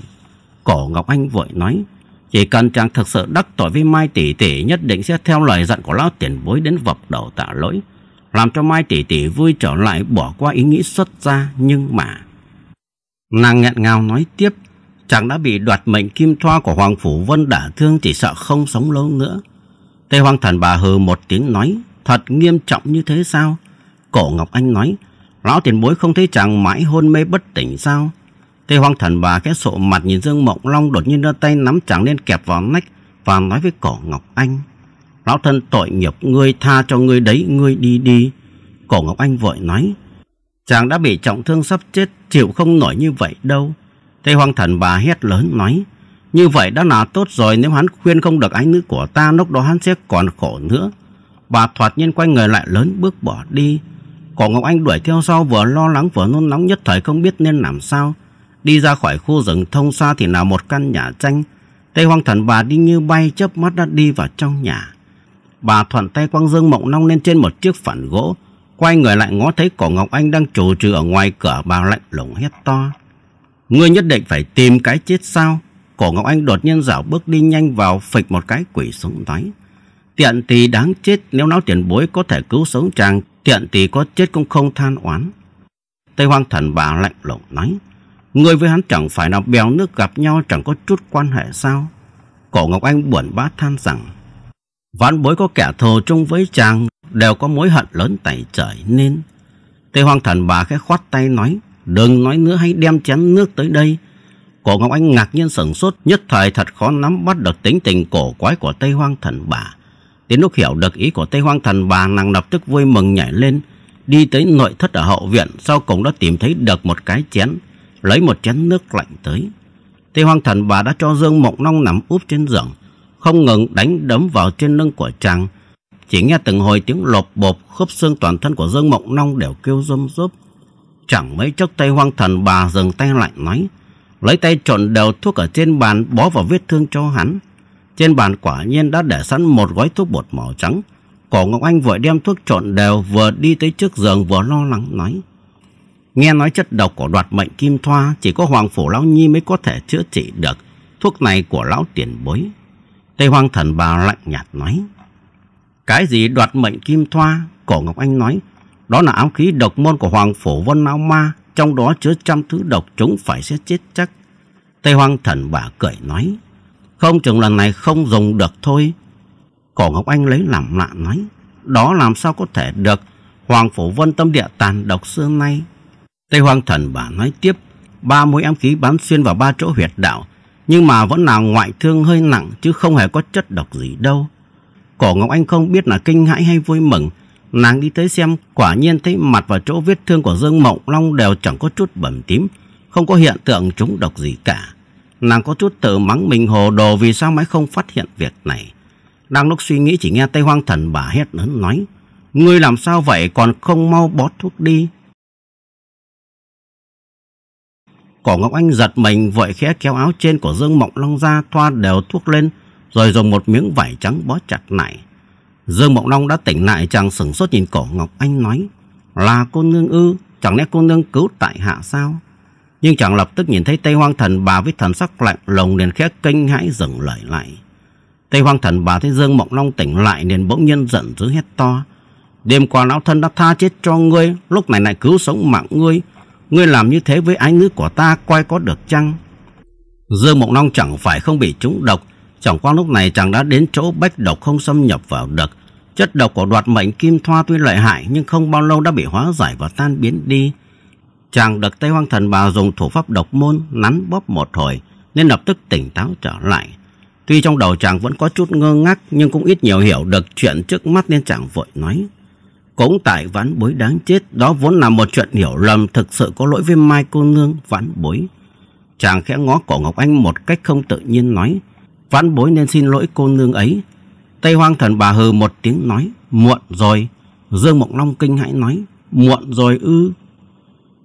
Cổ Ngọc Anh vội nói. Chỉ cần chàng thực sự đắc tội với Mai Tỷ Tỷ nhất định sẽ theo lời dặn của lão tiền bối đến vập đầu tạ lỗi. Làm cho Mai Tỷ Tỷ vui trở lại bỏ qua ý nghĩ xuất gia nhưng mà... Nàng nghẹn ngào nói tiếp, chàng đã bị đoạt mệnh kim thoa của Hoàng Phủ Vân đả thương chỉ sợ không sống lâu nữa. Tây Hoàng Thần bà hừ một tiếng nói, thật nghiêm trọng như thế sao? Cổ Ngọc Anh nói, lão tiền bối không thấy chàng mãi hôn mê bất tỉnh sao? tây hoang thần bà khẽ sộ mặt nhìn Dương Mộng Long đột nhiên đưa tay nắm chẳng lên kẹp vào nách và nói với cổ Ngọc Anh. Lão thân tội nghiệp ngươi tha cho ngươi đấy ngươi đi đi. Cổ Ngọc Anh vội nói. Chàng đã bị trọng thương sắp chết chịu không nổi như vậy đâu. Tây hoang thần bà hét lớn nói. Như vậy đã là tốt rồi nếu hắn khuyên không được ái nữ của ta lúc đó hắn sẽ còn khổ nữa. Bà thoạt nhiên quay người lại lớn bước bỏ đi. Cổ Ngọc Anh đuổi theo sau vừa lo lắng vừa nôn nóng nhất thời không biết nên làm sao. Đi ra khỏi khu rừng thông xa thì là một căn nhà tranh. Tây hoang thần bà đi như bay chớp mắt đã đi vào trong nhà. Bà thuận tay quăng dương mộng nong lên trên một chiếc phản gỗ. Quay người lại ngó thấy cổ Ngọc Anh đang trù trừ ở ngoài cửa bà lạnh lùng hét to. Ngươi nhất định phải tìm cái chết sao? Cổ Ngọc Anh đột nhiên dạo bước đi nhanh vào phịch một cái quỷ xuống đáy Tiện tỳ đáng chết nếu não tiền bối có thể cứu sống chàng, tiện tỳ có chết cũng không than oán. Tây hoang thần bà lạnh lùng nói. Ngươi với hắn chẳng phải là bèo nước gặp nhau chẳng có chút quan hệ sao? Cổ Ngọc Anh buồn bã than rằng Vãn bối có kẻ thù chung với chàng Đều có mối hận lớn tẩy trời nên Tây Hoang thần bà khẽ khoát tay nói Đừng nói nữa hãy đem chén nước tới đây Cổ Ngọc Anh ngạc nhiên sửng sốt Nhất thời thật khó nắm bắt được tính tình cổ quái của Tây Hoang thần bà Đến lúc hiểu được ý của Tây Hoang thần bà Nàng lập tức vui mừng nhảy lên Đi tới nội thất ở hậu viện Sau cùng đã tìm thấy được một cái chén lấy một chén nước lạnh tới. Thì hoang thần bà đã cho Dương Mộng Long nằm úp trên giường, không ngừng đánh đấm vào trên lưng của chàng. Chỉ nghe từng hồi tiếng lột bột khớp xương toàn thân của Dương Mộng Long đều kêu râm rớp. Chẳng mấy chốc tay hoang thần bà dừng tay lại nói, lấy tay trộn đều thuốc ở trên bàn bó vào vết thương cho hắn. Trên bàn quả nhiên đã để sẵn một gói thuốc bột màu trắng. Cổ Ngọc Anh vội đem thuốc trộn đều vừa đi tới trước giường vừa lo lắng nói. Nghe nói chất độc của đoạt mệnh kim thoa chỉ có Hoàng Phủ Lão Nhi mới có thể chữa trị được. Thuốc này của Lão Tiền Bối. Tây Hoàng Thần Bà lạnh nhạt nói. Cái gì đoạt mệnh kim thoa? Cổ Ngọc Anh nói. Đó là áo khí độc môn của Hoàng Phủ Vân Lão Ma. Trong đó chứa trăm thứ độc chúng phải sẽ chết chắc. Tây Hoàng Thần Bà cười nói. Không chừng lần này không dùng được thôi. Cổ Ngọc Anh lấy làm lạ nói. Đó làm sao có thể được. Hoàng Phủ Vân tâm địa tàn độc xưa nay Tây Hoang Thần bà nói tiếp, ba mũi ám khí bám xuyên vào ba chỗ huyệt đạo, nhưng mà vẫn là ngoại thương hơi nặng chứ không hề có chất độc gì đâu. Cổ Ngọc Anh không biết là kinh hãi hay vui mừng, nàng đi tới xem quả nhiên thấy mặt và chỗ vết thương của Dương Mộng Long đều chẳng có chút bầm tím, không có hiện tượng trúng độc gì cả. Nàng có chút tự mắng mình hồ đồ vì sao mãi không phát hiện việc này. Đang lúc suy nghĩ chỉ nghe Tây Hoang Thần bà hét lớn nói, Ngươi làm sao vậy còn không mau bó thuốc đi. Cổ Ngọc Anh giật mình vội khẽ kéo áo trên của Dương Mộng Long ra thoa đều thuốc lên rồi dùng một miếng vải trắng bó chặt lại. Dương Mộng Long đã tỉnh lại chàng sửng sốt nhìn cổ Ngọc Anh nói Là cô nương ư, chẳng lẽ cô nương cứu tại hạ sao? Nhưng chàng lập tức nhìn thấy Tây Hoang Thần bà với thần sắc lạnh lùng liền khẽ kinh hãi dừng lời lại. Tây Hoang Thần bà thấy Dương Mộng Long tỉnh lại liền bỗng nhiên giận dữ hét to. Đêm qua lão thân đã tha chết cho ngươi, lúc này lại cứu sống mạng ngươi, Ngươi làm như thế với ái ngữ của ta coi có được chăng? Dương Mộng Long chẳng phải không bị trúng độc. Chẳng qua lúc này chàng đã đến chỗ bách độc không xâm nhập vào được. Chất độc của đoạt mệnh kim thoa tuy lợi hại nhưng không bao lâu đã bị hóa giải và tan biến đi. Chàng được tay Hoang Thần Bà dùng thủ pháp độc môn nắn bóp một hồi nên lập tức tỉnh táo trở lại. Tuy trong đầu chàng vẫn có chút ngơ ngác nhưng cũng ít nhiều hiểu được chuyện trước mắt nên chàng vội nói. Cũng tại vãn bối đáng chết Đó vốn là một chuyện hiểu lầm Thực sự có lỗi với Mai cô nương vãn bối Chàng khẽ ngó cổ Ngọc Anh Một cách không tự nhiên nói vãn bối nên xin lỗi cô nương ấy Tây hoang thần bà hừ một tiếng nói Muộn rồi Dương Mộng Long kinh hãi nói Muộn rồi ư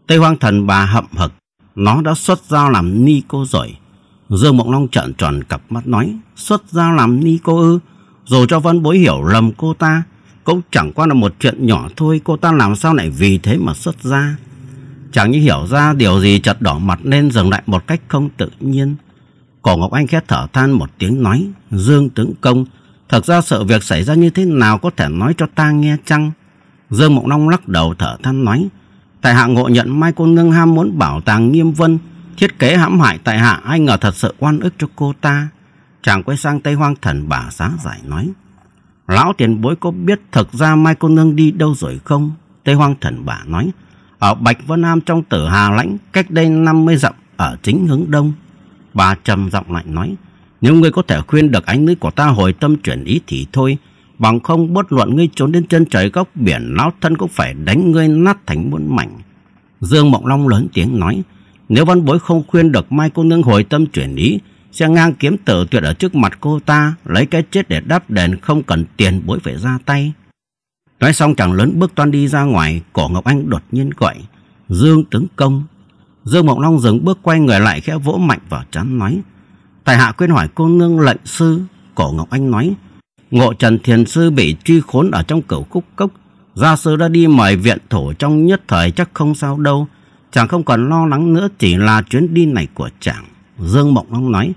Tây hoang thần bà hậm hực Nó đã xuất dao làm ni cô rồi Dương Mộng Long trợn tròn cặp mắt nói Xuất dao làm ni cô ư Dù cho vãn bối hiểu lầm cô ta cũng chẳng qua là một chuyện nhỏ thôi Cô ta làm sao lại vì thế mà xuất ra Chẳng như hiểu ra điều gì chợt đỏ mặt lên dừng lại một cách không tự nhiên Cổ Ngọc Anh khét thở than một tiếng nói Dương tướng công Thật ra sự việc xảy ra như thế nào có thể nói cho ta nghe chăng Dương Mộng Long lắc đầu thở than nói Tại hạ ngộ nhận Mai cô nương ham muốn bảo tàng nghiêm vân Thiết kế hãm hại tại hạ ai ngờ thật sự oan ức cho cô ta Chàng quay sang Tây Hoang thần bà xá giải nói Lão tiền bối có biết thực ra Mai cô nương đi đâu rồi không? Tây Hoang Thần Bà nói. Ở Bạch Vân Nam trong tử Hà Lãnh, cách đây 50 dặm, ở chính hướng đông. Bà trầm giọng lại nói. Nếu ngươi có thể khuyên được ánh nữ của ta hồi tâm chuyển ý thì thôi. Bằng không bất luận ngươi trốn đến chân trời góc biển, lão thân cũng phải đánh ngươi nát thành muôn mảnh. Dương Mộng Long lớn tiếng nói. Nếu văn bối không khuyên được Mai cô nương hồi tâm chuyển ý, sẽ ngang kiếm tử tuyệt ở trước mặt cô ta, lấy cái chết để đáp đền không cần tiền bối phải ra tay. Nói xong chàng lớn bước toan đi ra ngoài, cổ Ngọc Anh đột nhiên gọi. Dương tướng công. Dương Mộng Long dừng bước quay người lại khẽ vỗ mạnh vào chán nói. Tài hạ quyên hỏi cô nương lệnh sư, cổ Ngọc Anh nói. Ngộ Trần Thiền Sư bị truy khốn ở trong cửu khúc cốc. Gia sư đã đi mời viện thổ trong nhất thời chắc không sao đâu. Chàng không còn lo lắng nữa chỉ là chuyến đi này của chàng. Dương Mộng Long nói.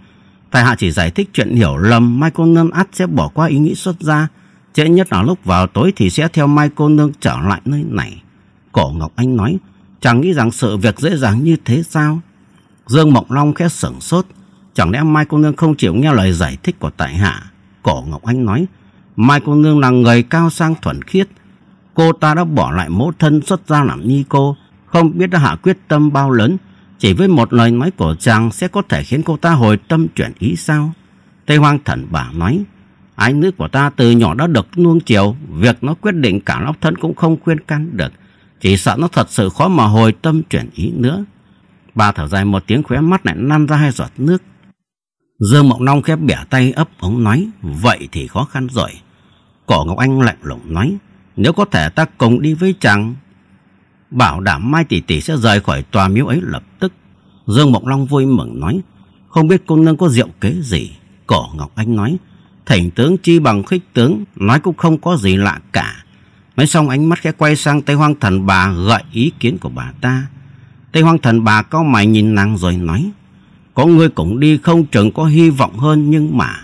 Tại hạ chỉ giải thích chuyện hiểu lầm Mai cô nương ắt sẽ bỏ qua ý nghĩ xuất ra. Trễ nhất là lúc vào tối thì sẽ theo Mai cô nương trở lại nơi này Cổ Ngọc Anh nói Chẳng nghĩ rằng sự việc dễ dàng như thế sao Dương Mộng Long khẽ sửng sốt Chẳng lẽ Mai cô nương không chịu nghe lời giải thích của tại hạ Cổ Ngọc Anh nói Mai cô nương là người cao sang thuần khiết Cô ta đã bỏ lại mẫu thân xuất ra làm ni cô Không biết đã hạ quyết tâm bao lớn chỉ với một lời nói của chàng sẽ có thể khiến cô ta hồi tâm chuyển ý sao? Tây Hoang Thần Bà nói, ái nữ của ta từ nhỏ đã được nuông chiều, việc nó quyết định cả lóc thân cũng không khuyên can được. Chỉ sợ nó thật sự khó mà hồi tâm chuyển ý nữa. Bà thở dài một tiếng khóe mắt lại năn ra hai giọt nước. Dương Mộng Long khép bẻ tay ấp ống nói, vậy thì khó khăn rồi. Cổ Ngọc Anh lạnh lùng nói, nếu có thể ta cùng đi với chàng bảo đảm Mai tỷ tỷ sẽ rời khỏi tòa miếu ấy lập tức. Dương Mộng Long vui mừng nói, không biết cô nương có diệu kế gì. Cổ Ngọc Anh nói, thỉnh tướng chi bằng khích tướng, nói cũng không có gì lạ cả. Nói xong ánh mắt khẽ quay sang Tây Hoang Thần Bà gợi ý kiến của bà ta. Tây Hoang Thần Bà cao mày nhìn nàng rồi nói, có ngươi cũng đi không chừng có hy vọng hơn nhưng mà...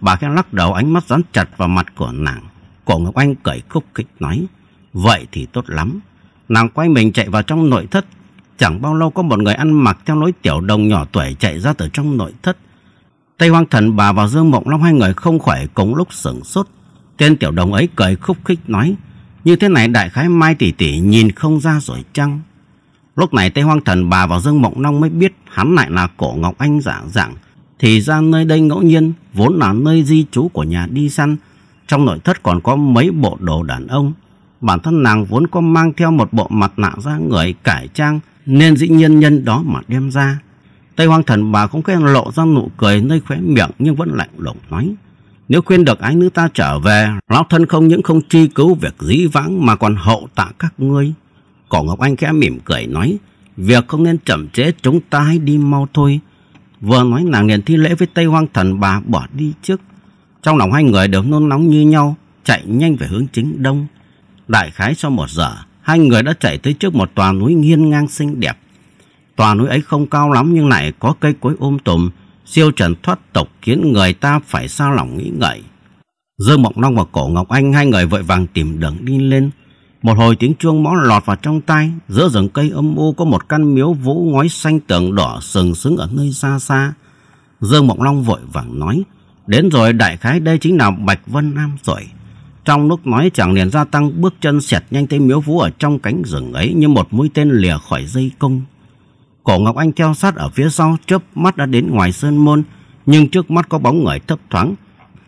Bà khẽ lắc đầu ánh mắt dán chặt vào mặt của nàng. Cổ Ngọc Anh cởi khúc khích nói, vậy thì tốt lắm. Nàng quay mình chạy vào trong nội thất. Chẳng bao lâu có một người ăn mặc theo lối tiểu đồng nhỏ tuổi chạy ra từ trong nội thất. Tây Hoang Thần bà và Dương Mộng Long hai người không khỏi cùng lúc sửng sốt. Tên tiểu đồng ấy cười khúc khích nói. Như thế này đại khái Mai Tỷ Tỷ nhìn không ra rồi chăng? Lúc này Tây Hoang Thần bà và Dương Mộng Long mới biết hắn lại là cổ Ngọc Anh giả dạng. Thì ra nơi đây ngẫu nhiên vốn là nơi di trú của nhà đi săn. Trong nội thất còn có mấy bộ đồ đàn ông bản thân nàng vốn có mang theo một bộ mặt nạ ra người cải trang nên dĩ nhiên nhân đó mà đem ra. Tây Hoang Thần Bà cũng khen lộ ra nụ cười nơi khóe miệng nhưng vẫn lạnh lùng nói. Nếu khuyên được ái nữ ta trở về, lão thân không những không truy cứu việc dĩ vãng mà còn hậu tạ các ngươi. Cổ Ngọc Anh khẽ mỉm cười nói, việc không nên chậm trễ chúng ta hãy đi mau thôi. Vừa nói nàng liền thi lễ với Tây Hoang Thần Bà bỏ đi trước. Trong lòng hai người đều nôn nóng như nhau, chạy nhanh về hướng chính đông. Đại khái sau một giờ, hai người đã chạy tới trước một tòa núi nghiêng ngang xinh đẹp. Tòa núi ấy không cao lắm nhưng lại có cây cối ôm um tùm, siêu trần thoát tộc khiến người ta phải sao lòng nghĩ ngợi. Dương Mộng Long và Cổ Ngọc Anh hai người vội vàng tìm đường đi lên. Một hồi tiếng chuông mõ lọt vào trong tai, giữa rừng cây âm u có một căn miếu vũ ngói xanh tường đỏ sừng sững ở nơi xa xa. Dương Mộng Long vội vàng nói, đến rồi đại khái đây chính là Bạch Vân Nam rồi. Trong lúc nói chàng liền gia tăng bước chân xẹt nhanh tới miếu vũ ở trong cánh rừng ấy như một mũi tên lìa khỏi dây cung. Cổ Ngọc Anh theo sát ở phía sau chớp mắt đã đến ngoài sơn môn nhưng trước mắt có bóng người thấp thoáng.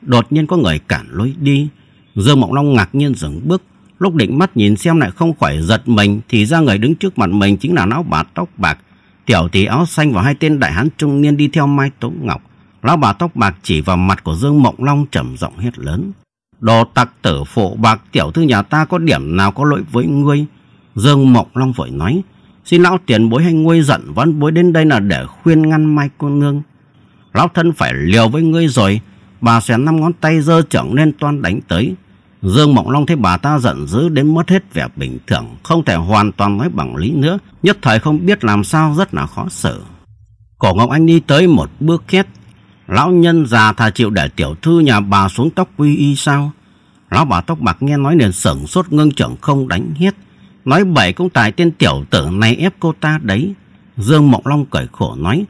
Đột nhiên có người cản lối đi. Dương Mộng Long ngạc nhiên dừng bước lúc định mắt nhìn xem lại không khỏi giật mình thì ra người đứng trước mặt mình chính là lão bà tóc bạc tiểu tỷ áo xanh và hai tên đại hán trung niên đi theo mai tố ngọc lão bà tóc bạc chỉ vào mặt của dương mộng long trầm giọng hét lớn Đồ tặc tử phụ bạc tiểu thư nhà ta có điểm nào có lỗi với ngươi? Dương Mộng Long vội nói. Xin lão tiền bối hay ngươi giận vẫn bối đến đây là để khuyên ngăn mai cô nương. Lão thân phải liều với ngươi rồi. Bà xé năm ngón tay dơ trưởng lên toan đánh tới. Dương Mộng Long thấy bà ta giận dữ đến mất hết vẻ bình thường, không thể hoàn toàn nói bằng lý nữa, nhất thời không biết làm sao rất là khó xử. Cổ Ngọc Anh đi tới một bước khét Lão nhân già thà chịu để tiểu thư nhà bà xuống tóc quy y sao? Lão bà tóc bạc nghe nói liền sửng sốt ngưng trưởng không đánh hết. Nói bậy cũng tài tên tiểu tử này ép cô ta đấy. Dương Mộng Long cởi khổ nói.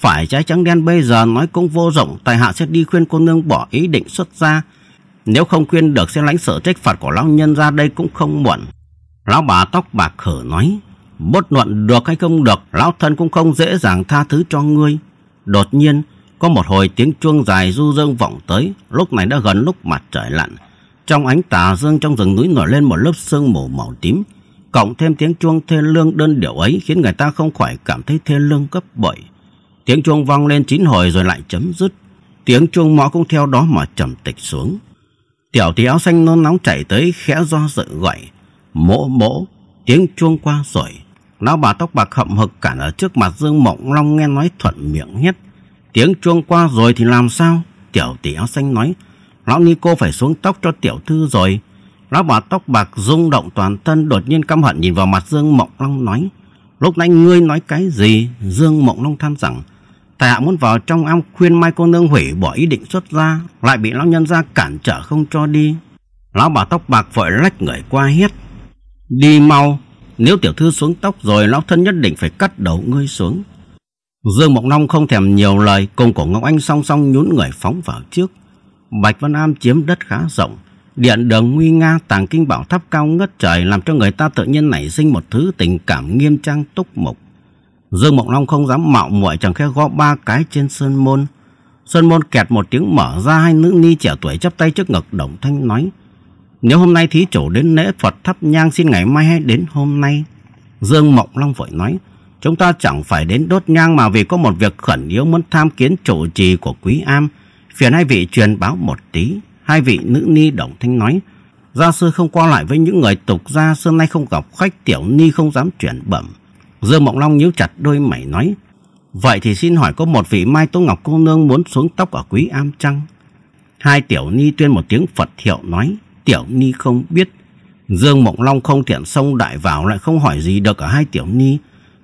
Phải trái trắng đen bây giờ nói cũng vô dụng. Tài hạ sẽ đi khuyên cô nương bỏ ý định xuất ra. Nếu không khuyên được sẽ lãnh sở trách phạt của lão nhân ra đây cũng không muộn. Lão bà tóc bạc khở nói. Bốt luận được hay không được, lão thân cũng không dễ dàng tha thứ cho ngươi. Đột nhiên, có một hồi tiếng chuông dài du dương vọng tới, lúc này đã gần lúc mặt trời lặn. Trong ánh tà dương trong rừng núi nổi lên một lớp sương mù màu tím, cộng thêm tiếng chuông thê lương đơn điệu ấy khiến người ta không khỏi cảm thấy thê lương gấp bội. Tiếng chuông vang lên chín hồi rồi lại chấm dứt. Tiếng chuông mõ cũng theo đó mà trầm tịch xuống. Tiểu tí áo xanh nôn nóng chạy tới khẽ do dự gọi. Mỗ mỗ, tiếng chuông qua rồi. Lão bà tóc bạc hậm hực cản ở trước mặt Dương Mộng Long nghe nói thuận miệng hết. Tiếng chuông qua rồi thì làm sao? Tiểu tỷ áo xanh nói. Lão ni cô phải xuống tóc cho tiểu thư rồi. Lão bà tóc bạc rung động toàn thân đột nhiên căm hận nhìn vào mặt Dương Mộng Long nói. Lúc nãy ngươi nói cái gì? Dương Mộng Long than rằng. Tài hạ muốn vào trong am khuyên Mai cô nương hủy bỏ ý định xuất ra. Lại bị lão nhân ra cản trở không cho đi. Lão bà tóc bạc vội lách người qua hết. Đi mau. Nếu tiểu thư xuống tóc rồi lão thân nhất định phải cắt đầu ngươi xuống. Dương Mộng Long không thèm nhiều lời Cùng của Ngọc Anh song song nhún người phóng vào trước Bạch Văn Am chiếm đất khá rộng Điện đường nguy nga tàng kinh bảo tháp cao ngất trời Làm cho người ta tự nhiên nảy sinh một thứ tình cảm nghiêm trang túc mục Dương Mộng Long không dám mạo muội chẳng khẽ gõ ba cái trên sơn môn Sơn môn kẹt một tiếng mở ra Hai nữ ni trẻ tuổi chắp tay trước ngực đồng thanh nói Nếu hôm nay thí chủ đến lễ Phật thắp nhang Xin ngày mai hay đến hôm nay Dương Mộng Long vội nói Chúng ta chẳng phải đến đốt nhang mà vì có một việc khẩn yếu muốn tham kiến chủ trì của Quý Am. Phiền hai vị truyền báo một tí. Hai vị nữ ni đồng thanh nói. Gia sư không qua lại với những người tục gia xưa nay không gặp khách tiểu ni không dám chuyển bẩm. Dương Mộng Long nhíu chặt đôi mày nói. Vậy thì xin hỏi có một vị Mai Tô Ngọc cô nương muốn xuống tóc ở Quý Am chăng? Hai tiểu ni tuyên một tiếng Phật hiệu nói. Tiểu ni không biết. Dương Mộng Long không thiện xông đại vào lại không hỏi gì được ở hai tiểu ni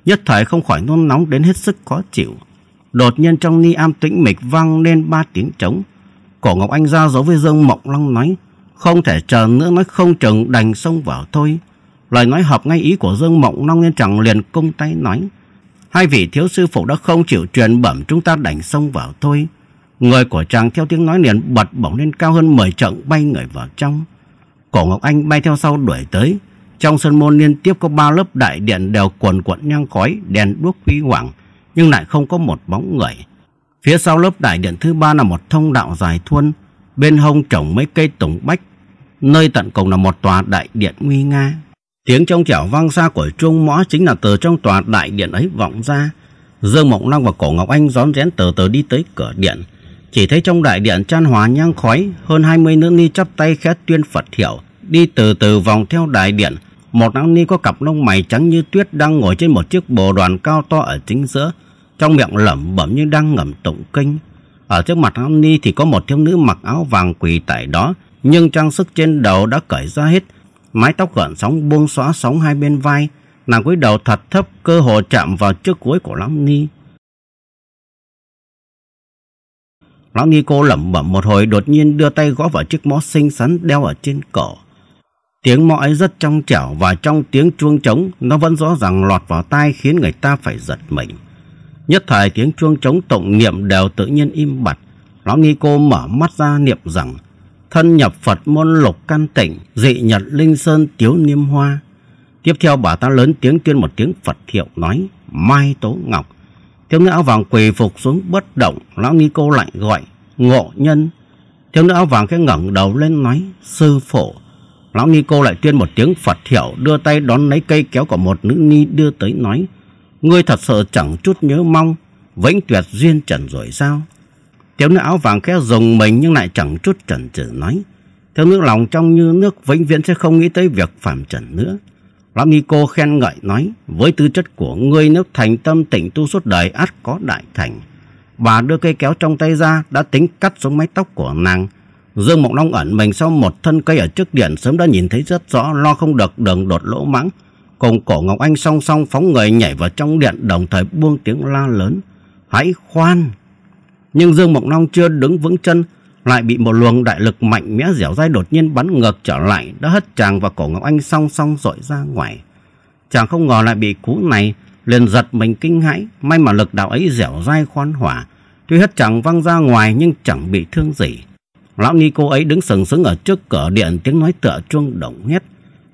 nhất thời không khỏi nôn nóng đến hết sức khó chịu. Đột nhiên trong ni am tĩnh mịch vang lên ba tiếng trống. Cổ Ngọc Anh ra dấu với Dương Mộng Long nói, không thể chờ nữa nói không chừng đành xông vào thôi. Lời nói hợp ngay ý của Dương Mộng Long nên chẳng liền cung tay nói, hai vị thiếu sư phụ đã không chịu truyền bẩm chúng ta đành xông vào thôi. Người của chàng theo tiếng nói liền bật bổng lên cao hơn mười trượng bay người vào trong. Cổ Ngọc Anh bay theo sau đuổi tới, trong sân môn liên tiếp có ba lớp đại điện đều cuồn cuộn nhang khói, đèn đuốc huy hoàng, nhưng lại không có một bóng người. Phía sau lớp đại điện thứ ba là một thông đạo dài thuôn, bên hông trồng mấy cây tùng bách, nơi tận cùng là một tòa đại điện nguy nga. Tiếng trong trẻo vang xa của chuông mõ chính là từ trong tòa đại điện ấy vọng ra. Dương Mộng Lăng và Cổ Ngọc Anh rón rén từ từ đi tới cửa điện. Chỉ thấy trong đại điện chan hòa nhang khói, hơn hai mươi nữ ni chắp tay khét tuyên Phật hiệu, đi từ từ vòng theo đại điện, một nam ni có cặp lông mày trắng như tuyết đang ngồi trên một chiếc bồ đoàn cao to ở chính giữa, trong miệng lẩm bẩm như đang ngẩm tụng kinh. Ở trước mặt nam ni thì có một thiếu nữ mặc áo vàng quỳ tại đó, nhưng trang sức trên đầu đã cởi ra hết, mái tóc gợn sóng buông xóa sóng hai bên vai, nàng cúi đầu thật thấp cơ hồ chạm vào trước cuối của nam ni. Lão Ni cô lẩm bẩm một hồi đột nhiên đưa tay gõ vào chiếc mõ xinh xắn đeo ở trên cổ. Tiếng mõi rất trong trẻo và trong tiếng chuông trống nó vẫn rõ ràng lọt vào tai khiến người ta phải giật mình. Nhất thời tiếng chuông trống tụng niệm đều tự nhiên im bặt. Lão nghi Cô mở mắt ra niệm rằng thân nhập Phật môn lục căn tỉnh, dị nhật linh sơn tiếu niêm hoa. Tiếp theo bà ta lớn tiếng tuyên một tiếng Phật hiệu nói Mai Tố Ngọc. Thiếu nữ áo vàng quỳ phục xuống bất động, lão nghi Cô lại gọi ngộ nhân. Thiếu nữ áo vàng cái ngẩng đầu lên nói sư phụ Lão Ni cô lại tuyên một tiếng Phật hiệu đưa tay đón lấy cây kéo của một nữ ni đưa tới nói. Ngươi thật sự chẳng chút nhớ mong, vĩnh tuyệt duyên trần rồi sao? Thiếu nữ áo vàng khẽ dùng mình nhưng lại chẳng chút trần trừ nói. Theo nữ lòng trong như nước vĩnh viễn sẽ không nghĩ tới việc phạm trần nữa. Lão Ni cô khen ngợi nói, với tư chất của ngươi nếu thành tâm tỉnh tu suốt đời ắt có đại thành. Bà đưa cây kéo trong tay ra đã tính cắt xuống mái tóc của nàng Dương Mộng Long ẩn mình sau một thân cây ở trước điện sớm đã nhìn thấy rất rõ lo không được đường đột lỗ mắng. Cùng cổ Ngọc Anh song song phóng người nhảy vào trong điện đồng thời buông tiếng la lớn. Hãy khoan! Nhưng Dương Mộng Long chưa đứng vững chân lại bị một luồng đại lực mạnh mẽ dẻo dai đột nhiên bắn ngược trở lại đã hất chàng và cổ Ngọc Anh song song dội ra ngoài. Chàng không ngờ lại bị cú này liền giật mình kinh hãi may mà lực đạo ấy dẻo dai khoan hỏa. Tuy hất chàng văng ra ngoài nhưng chẳng bị thương gì. Lão ni cô ấy đứng sừng sững ở trước cửa điện tiếng nói tựa chuông động hét.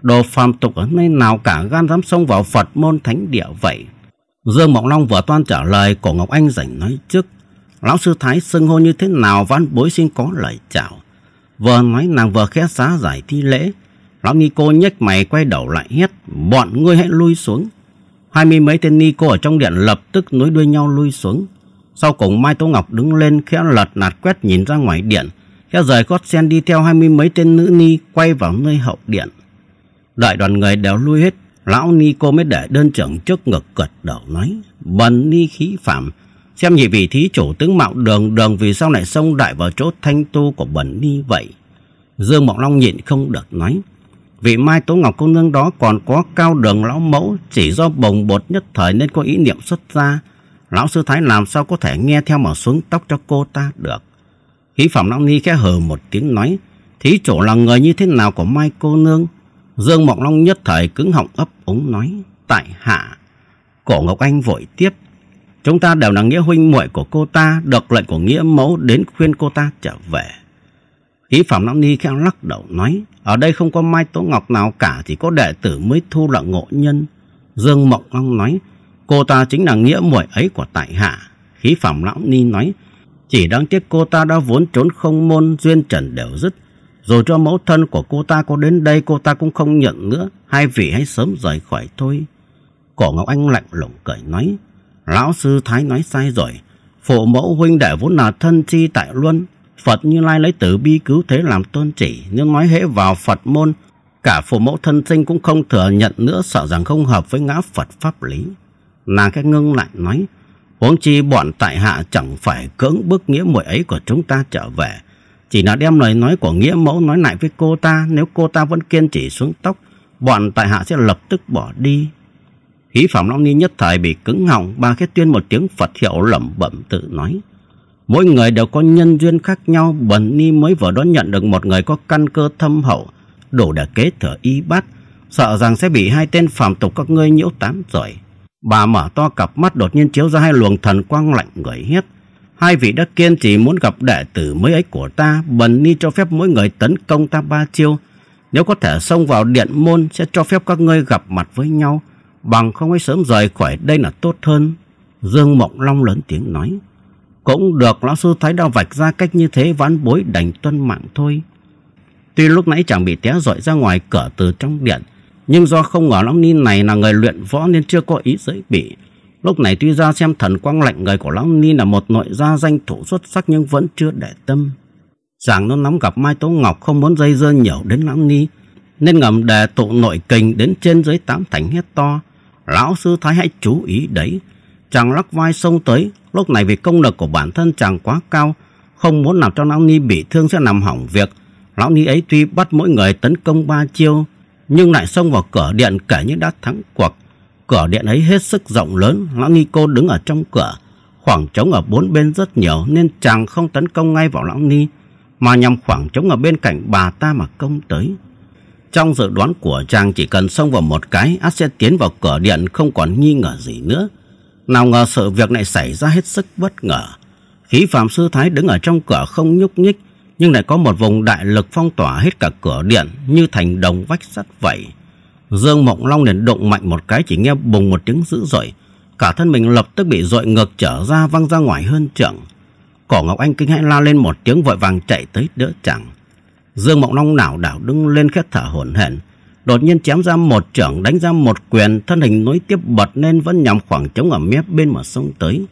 Đồ phàm tục ở nơi nào cả gan dám xông vào Phật môn thánh địa vậy? Dương Mộng Long vừa toan trả lời cổ Ngọc Anh rảnh nói trước. Lão sư Thái xưng hô như thế nào văn bối xin có lời chào. Vừa nói nàng vừa khẽ xá giải thi lễ. Lão ni cô nhếch mày quay đầu lại hét. Bọn ngươi hãy lui xuống. Hai mươi mấy tên ni cô ở trong điện lập tức nối đuôi nhau lui xuống. Sau cùng Mai Tố Ngọc đứng lên khẽ lật nạt quét nhìn ra ngoài điện theo rời gót sen đi theo hai mươi mấy tên nữ ni quay vào nơi hậu điện. đại đoàn người đều lui hết, lão ni cô mới để đơn trưởng trước ngực cật đầu nói. Bần ni khí phạm, xem nhị vị thí chủ tướng mạo đường đường vì sao lại xông đại vào chỗ thanh tu của bần ni vậy. Dương Mộng Long nhịn không được nói. Vị Mai Tố Ngọc cô nương đó còn có cao đường lão mẫu chỉ do bồng bột nhất thời nên có ý niệm xuất ra. Lão sư Thái làm sao có thể nghe theo mà xuống tóc cho cô ta được. Khí phẩm Long Ni khẽ hờ một tiếng nói. Thí chủ là người như thế nào của Mai cô nương? Dương Mộng Long nhất thời cứng họng ấp úng nói. Tại hạ. Cổ Ngọc Anh vội tiếp. Chúng ta đều là nghĩa huynh muội của cô ta, được lệnh của nghĩa mẫu đến khuyên cô ta trở về. Khí phẩm long Ni khẽ lắc đầu nói, ở đây không có Mai Tố Ngọc nào cả, chỉ có đệ tử mới thu là ngộ nhân. Dương Mộng Long nói, cô ta chính là nghĩa muội ấy của tại hạ. Khí phẩm long Ni nói, chỉ đáng tiếc cô ta đã vốn trốn không môn duyên trần đều dứt. Rồi cho mẫu thân của cô ta có đến đây cô ta cũng không nhận nữa. Hai vị hãy sớm rời khỏi thôi. Cổ Ngọc Anh lạnh lùng cười nói. Lão sư Thái nói sai rồi. Phụ mẫu huynh đệ vốn là thân chi tại luân. Phật như lai lấy tử bi cứu thế làm tôn chỉ. Nhưng nói hễ vào Phật môn. Cả phụ mẫu thân sinh cũng không thừa nhận nữa sợ rằng không hợp với ngã Phật pháp lý. Nàng cái ngưng lại nói. Huống chi bọn tại hạ chẳng phải cưỡng bức nghĩa muội ấy của chúng ta trở về. Chỉ là đem lời nói của nghĩa mẫu nói lại với cô ta. Nếu cô ta vẫn kiên trì xuống tóc, bọn tại hạ sẽ lập tức bỏ đi. Hí Phạm Long Ni nhất thời bị cứng họng, ba khét tuyên một tiếng Phật hiệu lẩm bẩm tự nói. Mỗi người đều có nhân duyên khác nhau, Bần Ni mới vừa đón nhận được một người có căn cơ thâm hậu, đủ để kế thừa y bát, sợ rằng sẽ bị hai tên phàm tục các ngươi nhiễu tám rồi. Bà mở to cặp mắt đột nhiên chiếu ra hai luồng thần quang lạnh người hiếp. Hai vị đã kiên trì muốn gặp đệ tử mới ấy của ta, bần ni cho phép mỗi người tấn công ta ba chiêu. Nếu có thể xông vào điện môn sẽ cho phép các ngươi gặp mặt với nhau, bằng không ấy sớm rời khỏi đây là tốt hơn. Dương Mộng Long lớn tiếng nói. Cũng được lão sư thái đã vạch ra cách như thế ván bối đành tuân mạng thôi. Tuy lúc nãy chẳng bị té dội ra ngoài cửa từ trong điện, nhưng do không ngờ lão ni này là người luyện võ nên chưa có ý giới bị. Lúc này tuy ra xem thần quang lạnh người của lão ni là một nội gia danh thủ xuất sắc nhưng vẫn chưa để tâm. Giảng nó nắm gặp Mai Tố Ngọc không muốn dây dưa nhiều đến lão ni. Nên ngầm đề tụ nội kình đến trên dưới tám thành hét to. Lão sư thái hãy chú ý đấy. Chàng lắc vai xông tới. Lúc này vì công lực của bản thân chàng quá cao. Không muốn làm cho lão ni bị thương sẽ làm hỏng việc. Lão ni ấy tuy bắt mỗi người tấn công ba chiêu nhưng lại xông vào cửa điện kể như đã thắng cuộc. Cửa điện ấy hết sức rộng lớn, lão nghi cô đứng ở trong cửa. Khoảng trống ở bốn bên rất nhiều nên chàng không tấn công ngay vào lão nghi mà nhằm khoảng trống ở bên cạnh bà ta mà công tới. Trong dự đoán của chàng chỉ cần xông vào một cái, ác sẽ tiến vào cửa điện không còn nghi ngờ gì nữa. Nào ngờ sự việc này xảy ra hết sức bất ngờ. Khí phạm sư thái đứng ở trong cửa không nhúc nhích, nhưng lại có một vùng đại lực phong tỏa hết cả cửa điện như thành đồng vách sắt vậy. Dương Mộng Long liền đụng mạnh một cái chỉ nghe bùng một tiếng dữ dội. Cả thân mình lập tức bị dội ngược trở ra văng ra ngoài hơn trượng. Cổ Ngọc Anh kinh hãi la lên một tiếng vội vàng chạy tới đỡ chẳng. Dương Mộng Long nào đảo đứng lên khét thở hổn hển, đột nhiên chém ra một trưởng đánh ra một quyền, thân hình nối tiếp bật lên vẫn nhắm khoảng trống ở mép bên mà xông tới.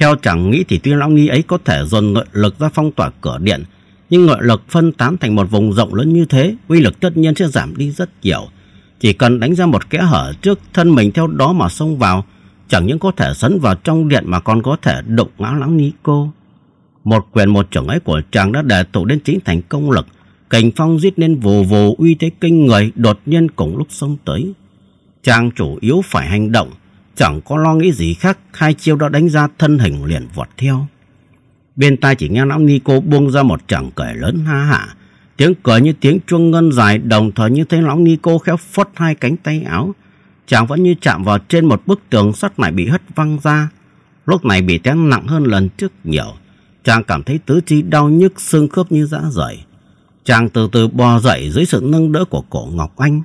Theo chẳng nghĩ thì tuy long nghi ấy có thể dồn nội lực ra phong tỏa cửa điện, nhưng nội lực phân tán thành một vùng rộng lớn như thế, uy lực tất nhiên sẽ giảm đi rất nhiều. Chỉ cần đánh ra một kẽ hở trước thân mình theo đó mà xông vào, chẳng những có thể sấn vào trong điện mà còn có thể đụng ngã lão nghi cô. Một quyền một trưởng ấy của chàng đã để tụ đến chính thành công lực, cành phong giết nên vù vù uy thế kinh người đột nhiên cùng lúc xông tới. Chàng chủ yếu phải hành động, Chẳng có lo nghĩ gì khác, hai chiêu đã đánh ra thân hình liền vọt theo. Bên tai chỉ nghe lão Nico buông ra một chẳng cười lớn ha hả. Tiếng cười như tiếng chuông ngân dài đồng thời như thấy lão Nico cô khéo phất hai cánh tay áo. Chàng vẫn như chạm vào trên một bức tường sắt lại bị hất văng ra. Lúc này bị té nặng hơn lần trước nhiều. Chàng cảm thấy tứ chi đau nhức xương khớp như dã rời. Chàng từ từ bò dậy dưới sự nâng đỡ của cổ Ngọc Anh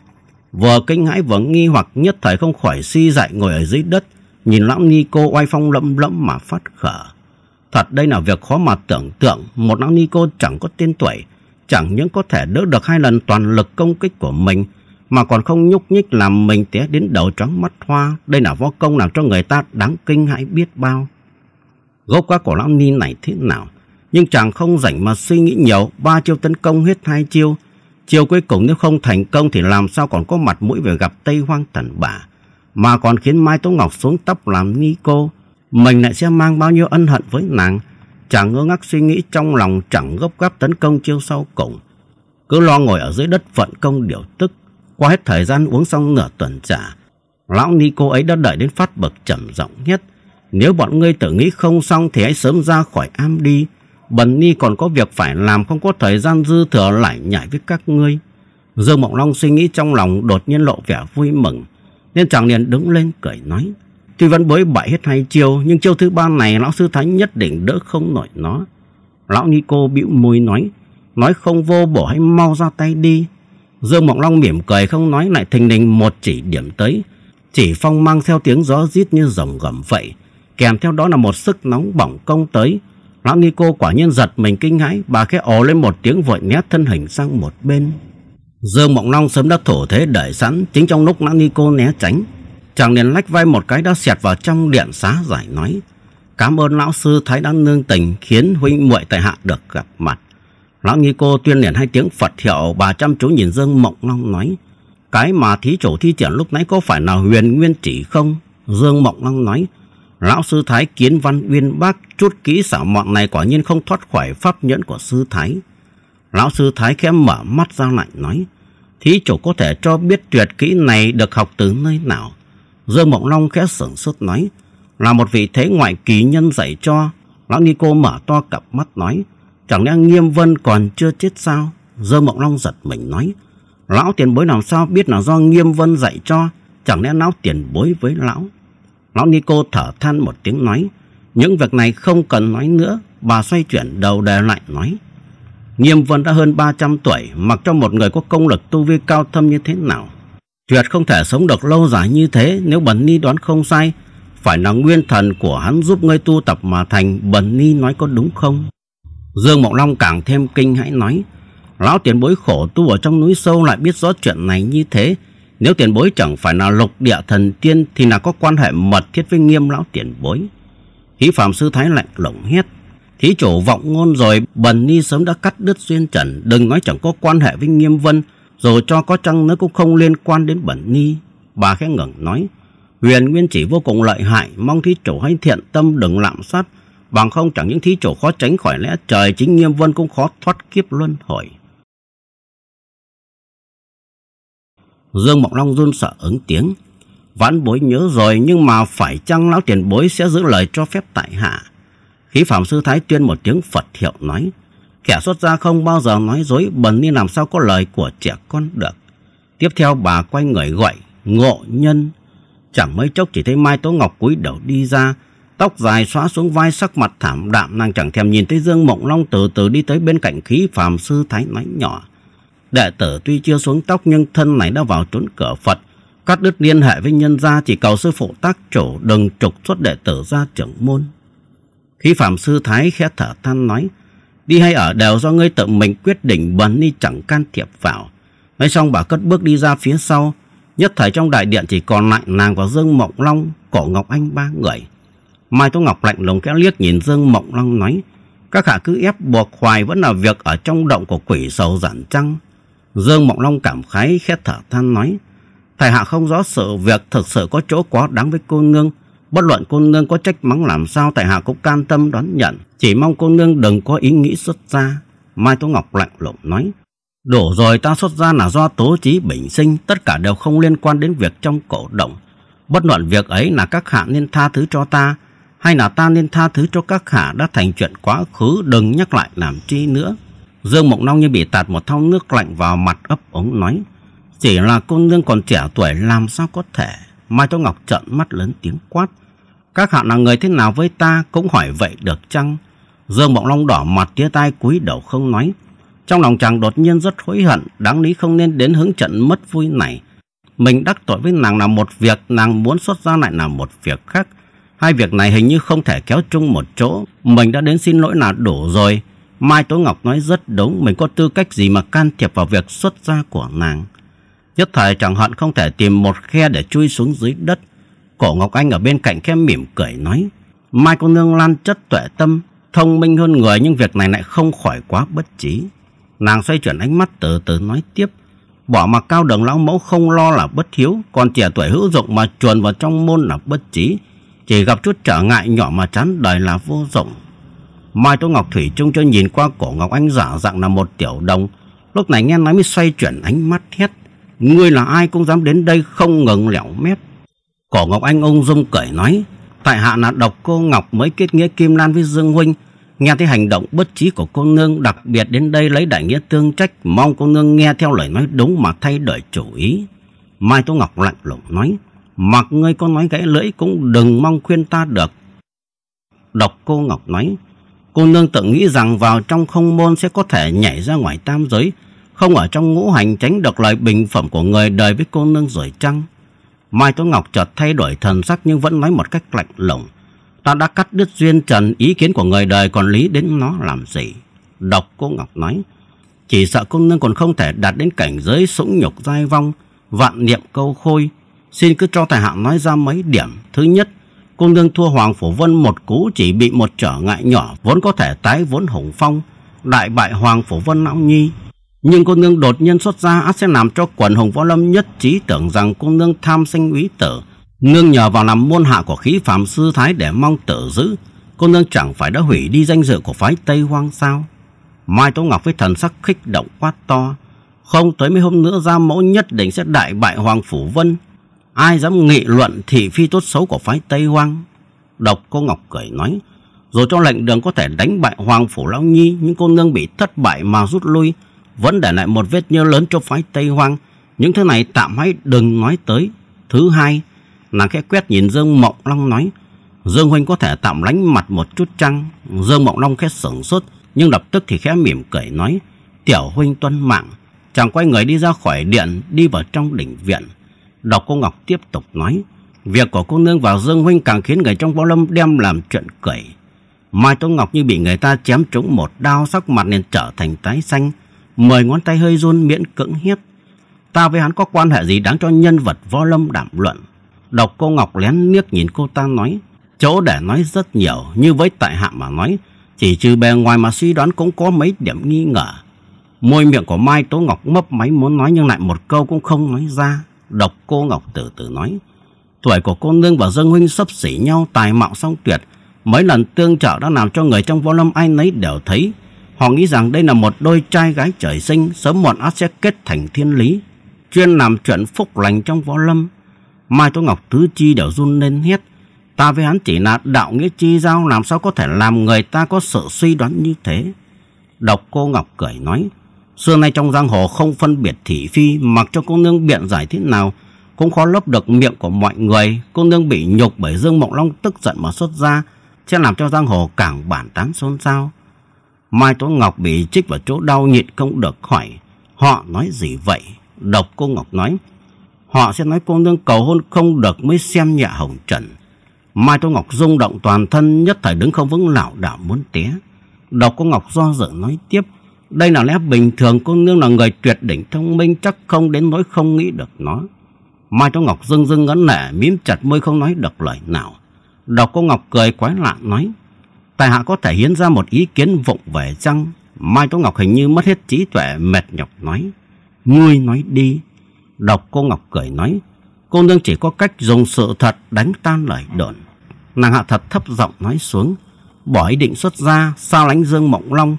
vừa kinh hãi vừa nghi hoặc nhất thời không khỏi si dại ngồi ở dưới đất, nhìn lão ni cô oai phong lẫm lẫm mà phát khở. Thật đây là việc khó mà tưởng tượng, một lão ni cô chẳng có tên tuổi, chẳng những có thể đỡ được hai lần toàn lực công kích của mình, mà còn không nhúc nhích làm mình té đến đầu trắng mắt hoa. Đây là võ công làm cho người ta đáng kinh hãi biết bao. Gốc quá của lão ni này thế nào? Nhưng chàng không rảnh mà suy nghĩ nhiều, ba chiêu tấn công hết hai chiêu, Chiều cuối cùng nếu không thành công thì làm sao còn có mặt mũi về gặp Tây Hoang Tần Bà. Mà còn khiến Mai Tố Ngọc xuống tóc làm ni cô. Mình lại sẽ mang bao nhiêu ân hận với nàng. Chàng ngơ ngác suy nghĩ trong lòng chẳng gấp gáp tấn công chiêu sau cùng. Cứ lo ngồi ở dưới đất vận công điều tức. Qua hết thời gian uống xong nửa tuần trà. Lão ni cô ấy đã đợi đến phát bậc trầm giọng nhất. Nếu bọn ngươi tự nghĩ không xong thì hãy sớm ra khỏi am đi. Bần Ni còn có việc phải làm không có thời gian dư thừa lại nhảy với các ngươi. Dương Mộng Long suy nghĩ trong lòng đột nhiên lộ vẻ vui mừng. Nên chàng liền đứng lên cười nói. Tuy vẫn bối bại hết hai chiêu, nhưng chiêu thứ ba này lão sư thánh nhất định đỡ không nổi nó. Lão Ni cô bĩu môi nói. Nói không vô bổ hãy mau ra tay đi. Dương Mộng Long mỉm cười không nói lại thình lình một chỉ điểm tới. Chỉ phong mang theo tiếng gió rít như rồng gầm vậy. Kèm theo đó là một sức nóng bỏng công tới Lão nghi cô quả nhiên giật mình kinh hãi, bà khẽ ồ lên một tiếng vội nét thân hình sang một bên. Dương Mộng Long sớm đã thổ thế đợi sẵn, chính trong lúc lão nghi cô né tránh. Chàng liền lách vai một cái đã xẹt vào trong điện xá giải nói. Cảm ơn lão sư Thái đã nương tình khiến huynh muội tại hạ được gặp mặt. Lão nghi cô tuyên liền hai tiếng Phật hiệu bà chăm chú nhìn Dương Mộng Long nói. Cái mà thí chủ thi triển lúc nãy có phải là huyền nguyên chỉ không? Dương Mộng Long nói. Lão sư Thái kiến văn uyên bác chút kỹ xảo mọn này quả nhiên không thoát khỏi pháp nhẫn của sư Thái. Lão sư Thái khẽ mở mắt ra lạnh nói. Thí chủ có thể cho biết tuyệt kỹ này được học từ nơi nào? Dương Mộng Long khẽ sửng sốt nói. Là một vị thế ngoại kỳ nhân dạy cho. Lão nghi cô mở to cặp mắt nói. Chẳng lẽ Nghiêm Vân còn chưa chết sao? Dương Mộng Long giật mình nói. Lão tiền bối làm sao biết là do Nghiêm Vân dạy cho? Chẳng lẽ lão tiền bối với lão Lão Nico thở than một tiếng nói. Những việc này không cần nói nữa. Bà xoay chuyển đầu đề lại nói. Nghiêm Vân đã hơn 300 tuổi, mặc cho một người có công lực tu vi cao thâm như thế nào. Tuyệt không thể sống được lâu dài như thế nếu Bần Ni đoán không sai. Phải là nguyên thần của hắn giúp ngươi tu tập mà thành Bần Ni nói có đúng không? Dương Mộng Long càng thêm kinh hãi nói. Lão tiền bối khổ tu ở trong núi sâu lại biết rõ chuyện này như thế nếu tiền bối chẳng phải là lục địa thần tiên Thì là có quan hệ mật thiết với nghiêm lão tiền bối Hí phạm sư thái lạnh lỏng hết Thí chủ vọng ngôn rồi Bần ni sớm đã cắt đứt duyên trần Đừng nói chẳng có quan hệ với nghiêm vân Dù cho có chăng nó cũng không liên quan đến bẩn ni Bà khẽ ngẩng nói Huyền nguyên chỉ vô cùng lợi hại Mong thí chủ hãy thiện tâm đừng lạm sát Bằng không chẳng những thí chủ khó tránh khỏi lẽ trời Chính nghiêm vân cũng khó thoát kiếp luân hồi Dương Mộng Long run sợ ứng tiếng. Vãn bối nhớ rồi nhưng mà phải chăng lão tiền bối sẽ giữ lời cho phép tại hạ? Khí phạm sư thái tuyên một tiếng Phật hiệu nói. Kẻ xuất gia không bao giờ nói dối bần ni làm sao có lời của trẻ con được. Tiếp theo bà quay người gọi ngộ nhân. Chẳng mấy chốc chỉ thấy Mai Tố Ngọc cúi đầu đi ra. Tóc dài xóa xuống vai sắc mặt thảm đạm nàng chẳng thèm nhìn thấy Dương Mộng Long từ từ đi tới bên cạnh khí phàm sư thái nói nhỏ. Đệ tử tuy chưa xuống tóc nhưng thân này đã vào trốn cửa Phật. Cắt đứt liên hệ với nhân gia chỉ cầu sư phụ tác chủ đừng trục xuất đệ tử ra trưởng môn. Khi phạm sư thái khẽ thở than nói, đi hay ở đều do ngươi tự mình quyết định bần đi chẳng can thiệp vào. Nói xong bà cất bước đi ra phía sau, nhất thời trong đại điện chỉ còn lại nàng và Dương Mộng Long, cổ Ngọc Anh ba người. Mai Tố Ngọc lạnh lùng kẽ liếc nhìn Dương Mộng Long nói, các hạ cứ ép buộc hoài vẫn là việc ở trong động của quỷ sầu giản trăng. Dương Mộng Long cảm khái khét thở than nói Tài hạ không rõ sự việc thực sự có chỗ quá đáng với cô nương Bất luận cô nương có trách mắng làm sao Tài hạ cũng can tâm đón nhận Chỉ mong cô nương đừng có ý nghĩ xuất ra. Mai Tố Ngọc lạnh lùng nói Đổ rồi ta xuất ra là do tố trí bình sinh Tất cả đều không liên quan đến việc trong cổ động Bất luận việc ấy là các hạ nên tha thứ cho ta Hay là ta nên tha thứ cho các hạ đã thành chuyện quá khứ Đừng nhắc lại làm chi nữa Dương Mộc Long như bị tạt một thau nước lạnh vào mặt ấp ống nói. Chỉ là cô nương còn trẻ tuổi làm sao có thể. Mai Tô Ngọc trợn mắt lớn tiếng quát. Các hạ là người thế nào với ta cũng hỏi vậy được chăng? Dương Mộng Long đỏ mặt tía tai cúi đầu không nói. Trong lòng chàng đột nhiên rất hối hận, đáng lý không nên đến hướng trận mất vui này. Mình đắc tội với nàng là một việc, nàng muốn xuất ra lại là một việc khác. Hai việc này hình như không thể kéo chung một chỗ, mình đã đến xin lỗi là đủ rồi. Mai Tố Ngọc nói rất đúng mình có tư cách gì mà can thiệp vào việc xuất gia của nàng. Nhất thời chẳng hận không thể tìm một khe để chui xuống dưới đất. Cổ Ngọc Anh ở bên cạnh khẽ mỉm cười nói. Mai cô nương lan chất tuệ tâm, thông minh hơn người nhưng việc này lại không khỏi quá bất trí. Nàng xoay chuyển ánh mắt từ từ nói tiếp. Bỏ mặc cao đường lão mẫu không lo là bất hiếu, còn trẻ tuổi hữu dụng mà chuồn vào trong môn là bất trí. Chỉ gặp chút trở ngại nhỏ mà chán đời là vô dụng. Mai Tô Ngọc Thủy Trung cho nhìn qua cổ Ngọc Anh giả dạng là một tiểu đồng. Lúc này nghe nói mới xoay chuyển ánh mắt hét. Ngươi là ai cũng dám đến đây không ngừng lẻo mép. Cổ Ngọc Anh ung dung cởi nói. Tại hạ là độc cô Ngọc mới kết nghĩa Kim Lan với Dương Huynh. Nghe thấy hành động bất trí của cô nương đặc biệt đến đây lấy đại nghĩa tương trách. Mong cô nương nghe theo lời nói đúng mà thay đổi chủ ý. Mai Tô Ngọc lạnh lùng nói. Mặc ngươi có nói gãy lưỡi cũng đừng mong khuyên ta được. Độc cô Ngọc nói Cô nương tự nghĩ rằng vào trong không môn sẽ có thể nhảy ra ngoài tam giới, không ở trong ngũ hành tránh được lời bình phẩm của người đời với cô nương rồi chăng? Mai Tố Ngọc chợt thay đổi thần sắc nhưng vẫn nói một cách lạnh lùng. Ta đã cắt đứt duyên trần ý kiến của người đời còn lý đến nó làm gì? Độc cô Ngọc nói. Chỉ sợ cô nương còn không thể đạt đến cảnh giới sũng nhục dai vong, vạn niệm câu khôi. Xin cứ cho tài hạng nói ra mấy điểm. Thứ nhất, cô nương thua Hoàng Phủ Vân một cú chỉ bị một trở ngại nhỏ vốn có thể tái vốn hùng phong, đại bại Hoàng Phủ Vân Lão Nhi. Nhưng cô nương đột nhiên xuất ra át sẽ làm cho quần hùng võ lâm nhất trí tưởng rằng cô nương tham sanh úy tử, nương nhờ vào làm môn hạ của khí phạm sư thái để mong tử giữ. Cô nương chẳng phải đã hủy đi danh dự của phái Tây Hoang sao? Mai Tố Ngọc với thần sắc khích động quá to. Không tới mấy hôm nữa ra mẫu nhất định sẽ đại bại Hoàng Phủ Vân Ai dám nghị luận thị phi tốt xấu của phái Tây Hoang? Độc cô Ngọc cười nói. Dù cho lệnh đường có thể đánh bại Hoàng Phủ Lão Nhi, Những cô nương bị thất bại mà rút lui, vẫn để lại một vết nhơ lớn cho phái Tây Hoang. Những thứ này tạm hãy đừng nói tới. Thứ hai, nàng khẽ quét nhìn Dương Mộng Long nói. Dương Huynh có thể tạm lánh mặt một chút chăng? Dương Mộng Long khẽ sửng sốt, nhưng lập tức thì khẽ mỉm cười nói. Tiểu Huynh tuân mạng, chàng quay người đi ra khỏi điện, đi vào trong đỉnh viện. Đọc cô Ngọc tiếp tục nói. Việc của cô nương vào Dương Huynh càng khiến người trong võ lâm đem làm chuyện cười. Mai Tố Ngọc như bị người ta chém trúng một đao sắc mặt nên trở thành tái xanh. Mười ngón tay hơi run miễn cưỡng hiếp. Ta với hắn có quan hệ gì đáng cho nhân vật võ lâm đảm luận. Đọc cô Ngọc lén liếc nhìn cô ta nói. Chỗ để nói rất nhiều như với tại hạ mà nói. Chỉ trừ bề ngoài mà suy đoán cũng có mấy điểm nghi ngờ. Môi miệng của Mai Tố Ngọc mấp máy muốn nói nhưng lại một câu cũng không nói ra. Độc cô Ngọc từ từ nói. Tuổi của cô nương và Dương Huynh sấp xỉ nhau tài mạo song tuyệt. Mấy lần tương trợ đã làm cho người trong võ lâm ai nấy đều thấy. Họ nghĩ rằng đây là một đôi trai gái trời sinh sớm muộn át sẽ kết thành thiên lý. Chuyên làm chuyện phúc lành trong võ lâm. Mai Tố Ngọc Tứ Chi đều run lên hết. Ta với hắn chỉ là đạo nghĩa chi giao làm sao có thể làm người ta có sự suy đoán như thế. Độc cô Ngọc cười nói. Xưa nay trong giang hồ không phân biệt thị phi Mặc cho cô nương biện giải thế nào Cũng khó lấp được miệng của mọi người Cô nương bị nhục bởi Dương Mộng Long tức giận mà xuất ra Sẽ làm cho giang hồ càng bản tán xôn xao Mai Tố Ngọc bị trích vào chỗ đau nhịn không được khỏi. Họ nói gì vậy Độc cô Ngọc nói Họ sẽ nói cô nương cầu hôn không được mới xem nhạ hồng trần Mai Tô Ngọc rung động toàn thân nhất thời đứng không vững lảo đảo muốn té. Độc cô Ngọc do dự nói tiếp đây là lẽ bình thường cô nương là người tuyệt đỉnh thông minh chắc không đến nỗi không nghĩ được nó. Mai Châu Ngọc dưng dưng ngấn nể mím chặt môi không nói được lời nào. Đọc cô Ngọc cười quái lạ nói. Tài hạ có thể hiến ra một ý kiến vụng về chăng? Mai Châu Ngọc hình như mất hết trí tuệ mệt nhọc nói. Ngươi nói đi. Đọc cô Ngọc cười nói. Cô nương chỉ có cách dùng sự thật đánh tan lời đồn. Nàng hạ thật thấp giọng nói xuống. Bỏ ý định xuất ra sao lánh dương mộng long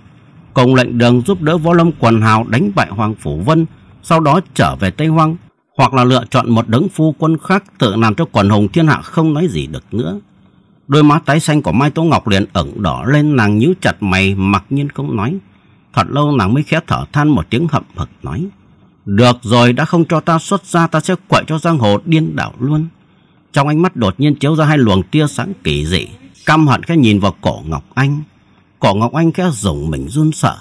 cùng lệnh đường giúp đỡ võ lâm quần hào đánh bại Hoàng Phủ Vân, sau đó trở về Tây Hoang, hoặc là lựa chọn một đấng phu quân khác tự làm cho quần hùng thiên hạ không nói gì được nữa. Đôi má tái xanh của Mai Tố Ngọc liền ửng đỏ lên nàng nhíu chặt mày mặc nhiên không nói. Thật lâu nàng mới khẽ thở than một tiếng hậm hực nói. Được rồi đã không cho ta xuất ra ta sẽ quậy cho giang hồ điên đảo luôn. Trong ánh mắt đột nhiên chiếu ra hai luồng tia sáng kỳ dị. Căm hận khẽ nhìn vào cổ Ngọc Anh. Cổ Ngọc Anh khẽ rủng mình run sợ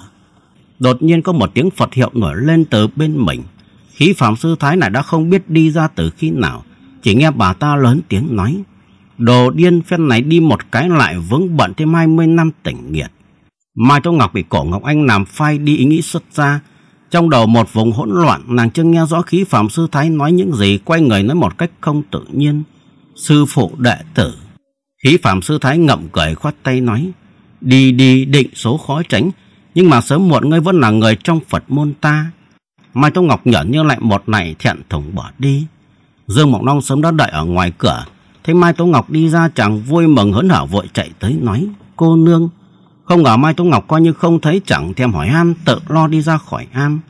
Đột nhiên có một tiếng Phật hiệu nổi lên từ bên mình Khí phạm sư thái này đã không biết đi ra từ khi nào Chỉ nghe bà ta lớn tiếng nói Đồ điên phen này đi một cái lại vững bận thêm 20 năm tỉnh nghiệt Mai Tô Ngọc bị cổ Ngọc Anh làm phai đi ý nghĩ xuất ra Trong đầu một vùng hỗn loạn nàng chưa nghe rõ khí phạm sư thái nói những gì Quay người nói một cách không tự nhiên Sư phụ đệ tử Khí phạm sư thái ngậm cười khoát tay nói Đi đi định số khó tránh, nhưng mà sớm muộn ngươi vẫn là người trong Phật môn ta. Mai Tông Ngọc nhở như lại một này thẹn thùng bỏ đi. Dương Mộng Long sớm đã đợi ở ngoài cửa, thấy Mai Tố Ngọc đi ra chàng vui mừng hớn hở vội chạy tới nói, cô nương. Không ngờ Mai Tố Ngọc coi như không thấy chẳng thèm hỏi han tự lo đi ra khỏi am.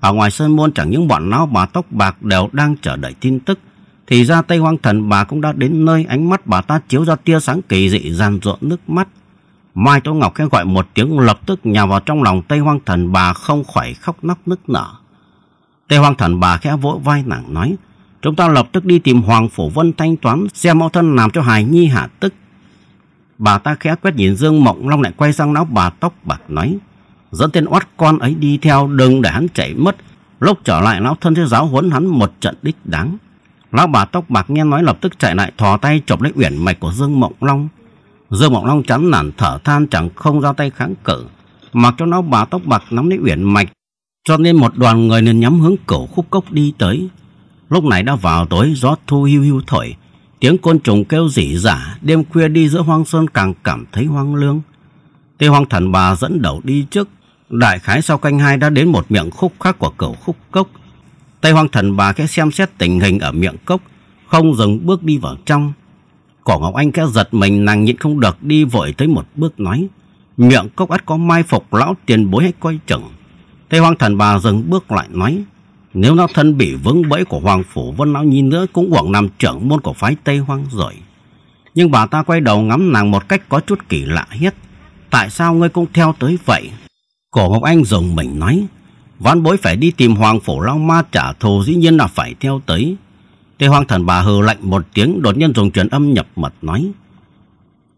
Ở ngoài sơn môn chẳng những bọn lão bà tóc bạc đều đang chờ đợi tin tức. Thì ra Tây Hoang Thần bà cũng đã đến nơi ánh mắt bà ta chiếu ra tia sáng kỳ dị giàn ruộng nước mắt. Mai Tố Ngọc khẽ gọi một tiếng lập tức nhào vào trong lòng Tây Hoang Thần bà không khỏi khóc nóc nức nở. Tây Hoang Thần bà khẽ vỗ vai nàng nói, chúng ta lập tức đi tìm Hoàng Phủ Vân thanh toán xem mẫu thân làm cho hài Nhi hạ tức. Bà ta khẽ quét nhìn Dương Mộng Long lại quay sang lão bà tóc bạc nói, dẫn tên oát con ấy đi theo đừng để hắn chạy mất, lúc trở lại lão thân sẽ giáo huấn hắn một trận đích đáng. Lão bà tóc bạc nghe nói lập tức chạy lại thò tay chộp lấy uyển mạch của Dương Mộng Long dơ Mộng Long chán nản thở than chẳng không ra tay kháng cự, mặc cho nó bà tóc bạc nắm lấy uyển mạch, cho nên một đoàn người nên nhắm hướng cổ khúc cốc đi tới. Lúc này đã vào tối, gió thu hưu hưu thổi, tiếng côn trùng kêu rỉ rả, đêm khuya đi giữa hoang sơn càng cảm thấy hoang lương. Tây Hoang Thần Bà dẫn đầu đi trước, đại khái sau canh hai đã đến một miệng khúc khác của cầu khúc cốc. Tây Hoang Thần Bà khẽ xem xét tình hình ở miệng cốc, không dừng bước đi vào trong. Cổ Ngọc Anh khẽ giật mình nàng nhịn không được đi vội tới một bước nói. Miệng cốc ắt có mai phục lão tiền bối hay coi chừng. Tây hoang thần bà dừng bước lại nói. Nếu lão thân bị vướng bẫy của Hoàng Phủ Vân Lão Nhi nữa cũng quảng nằm trưởng môn của phái Tây Hoang rồi. Nhưng bà ta quay đầu ngắm nàng một cách có chút kỳ lạ hết. Tại sao ngươi cũng theo tới vậy? Cổ Ngọc Anh dùng mình nói. Ván bối phải đi tìm Hoàng Phủ Long Ma trả thù dĩ nhiên là phải theo tới thế hoang thần bà hừ lạnh một tiếng đột nhiên dùng truyền âm nhập mật nói.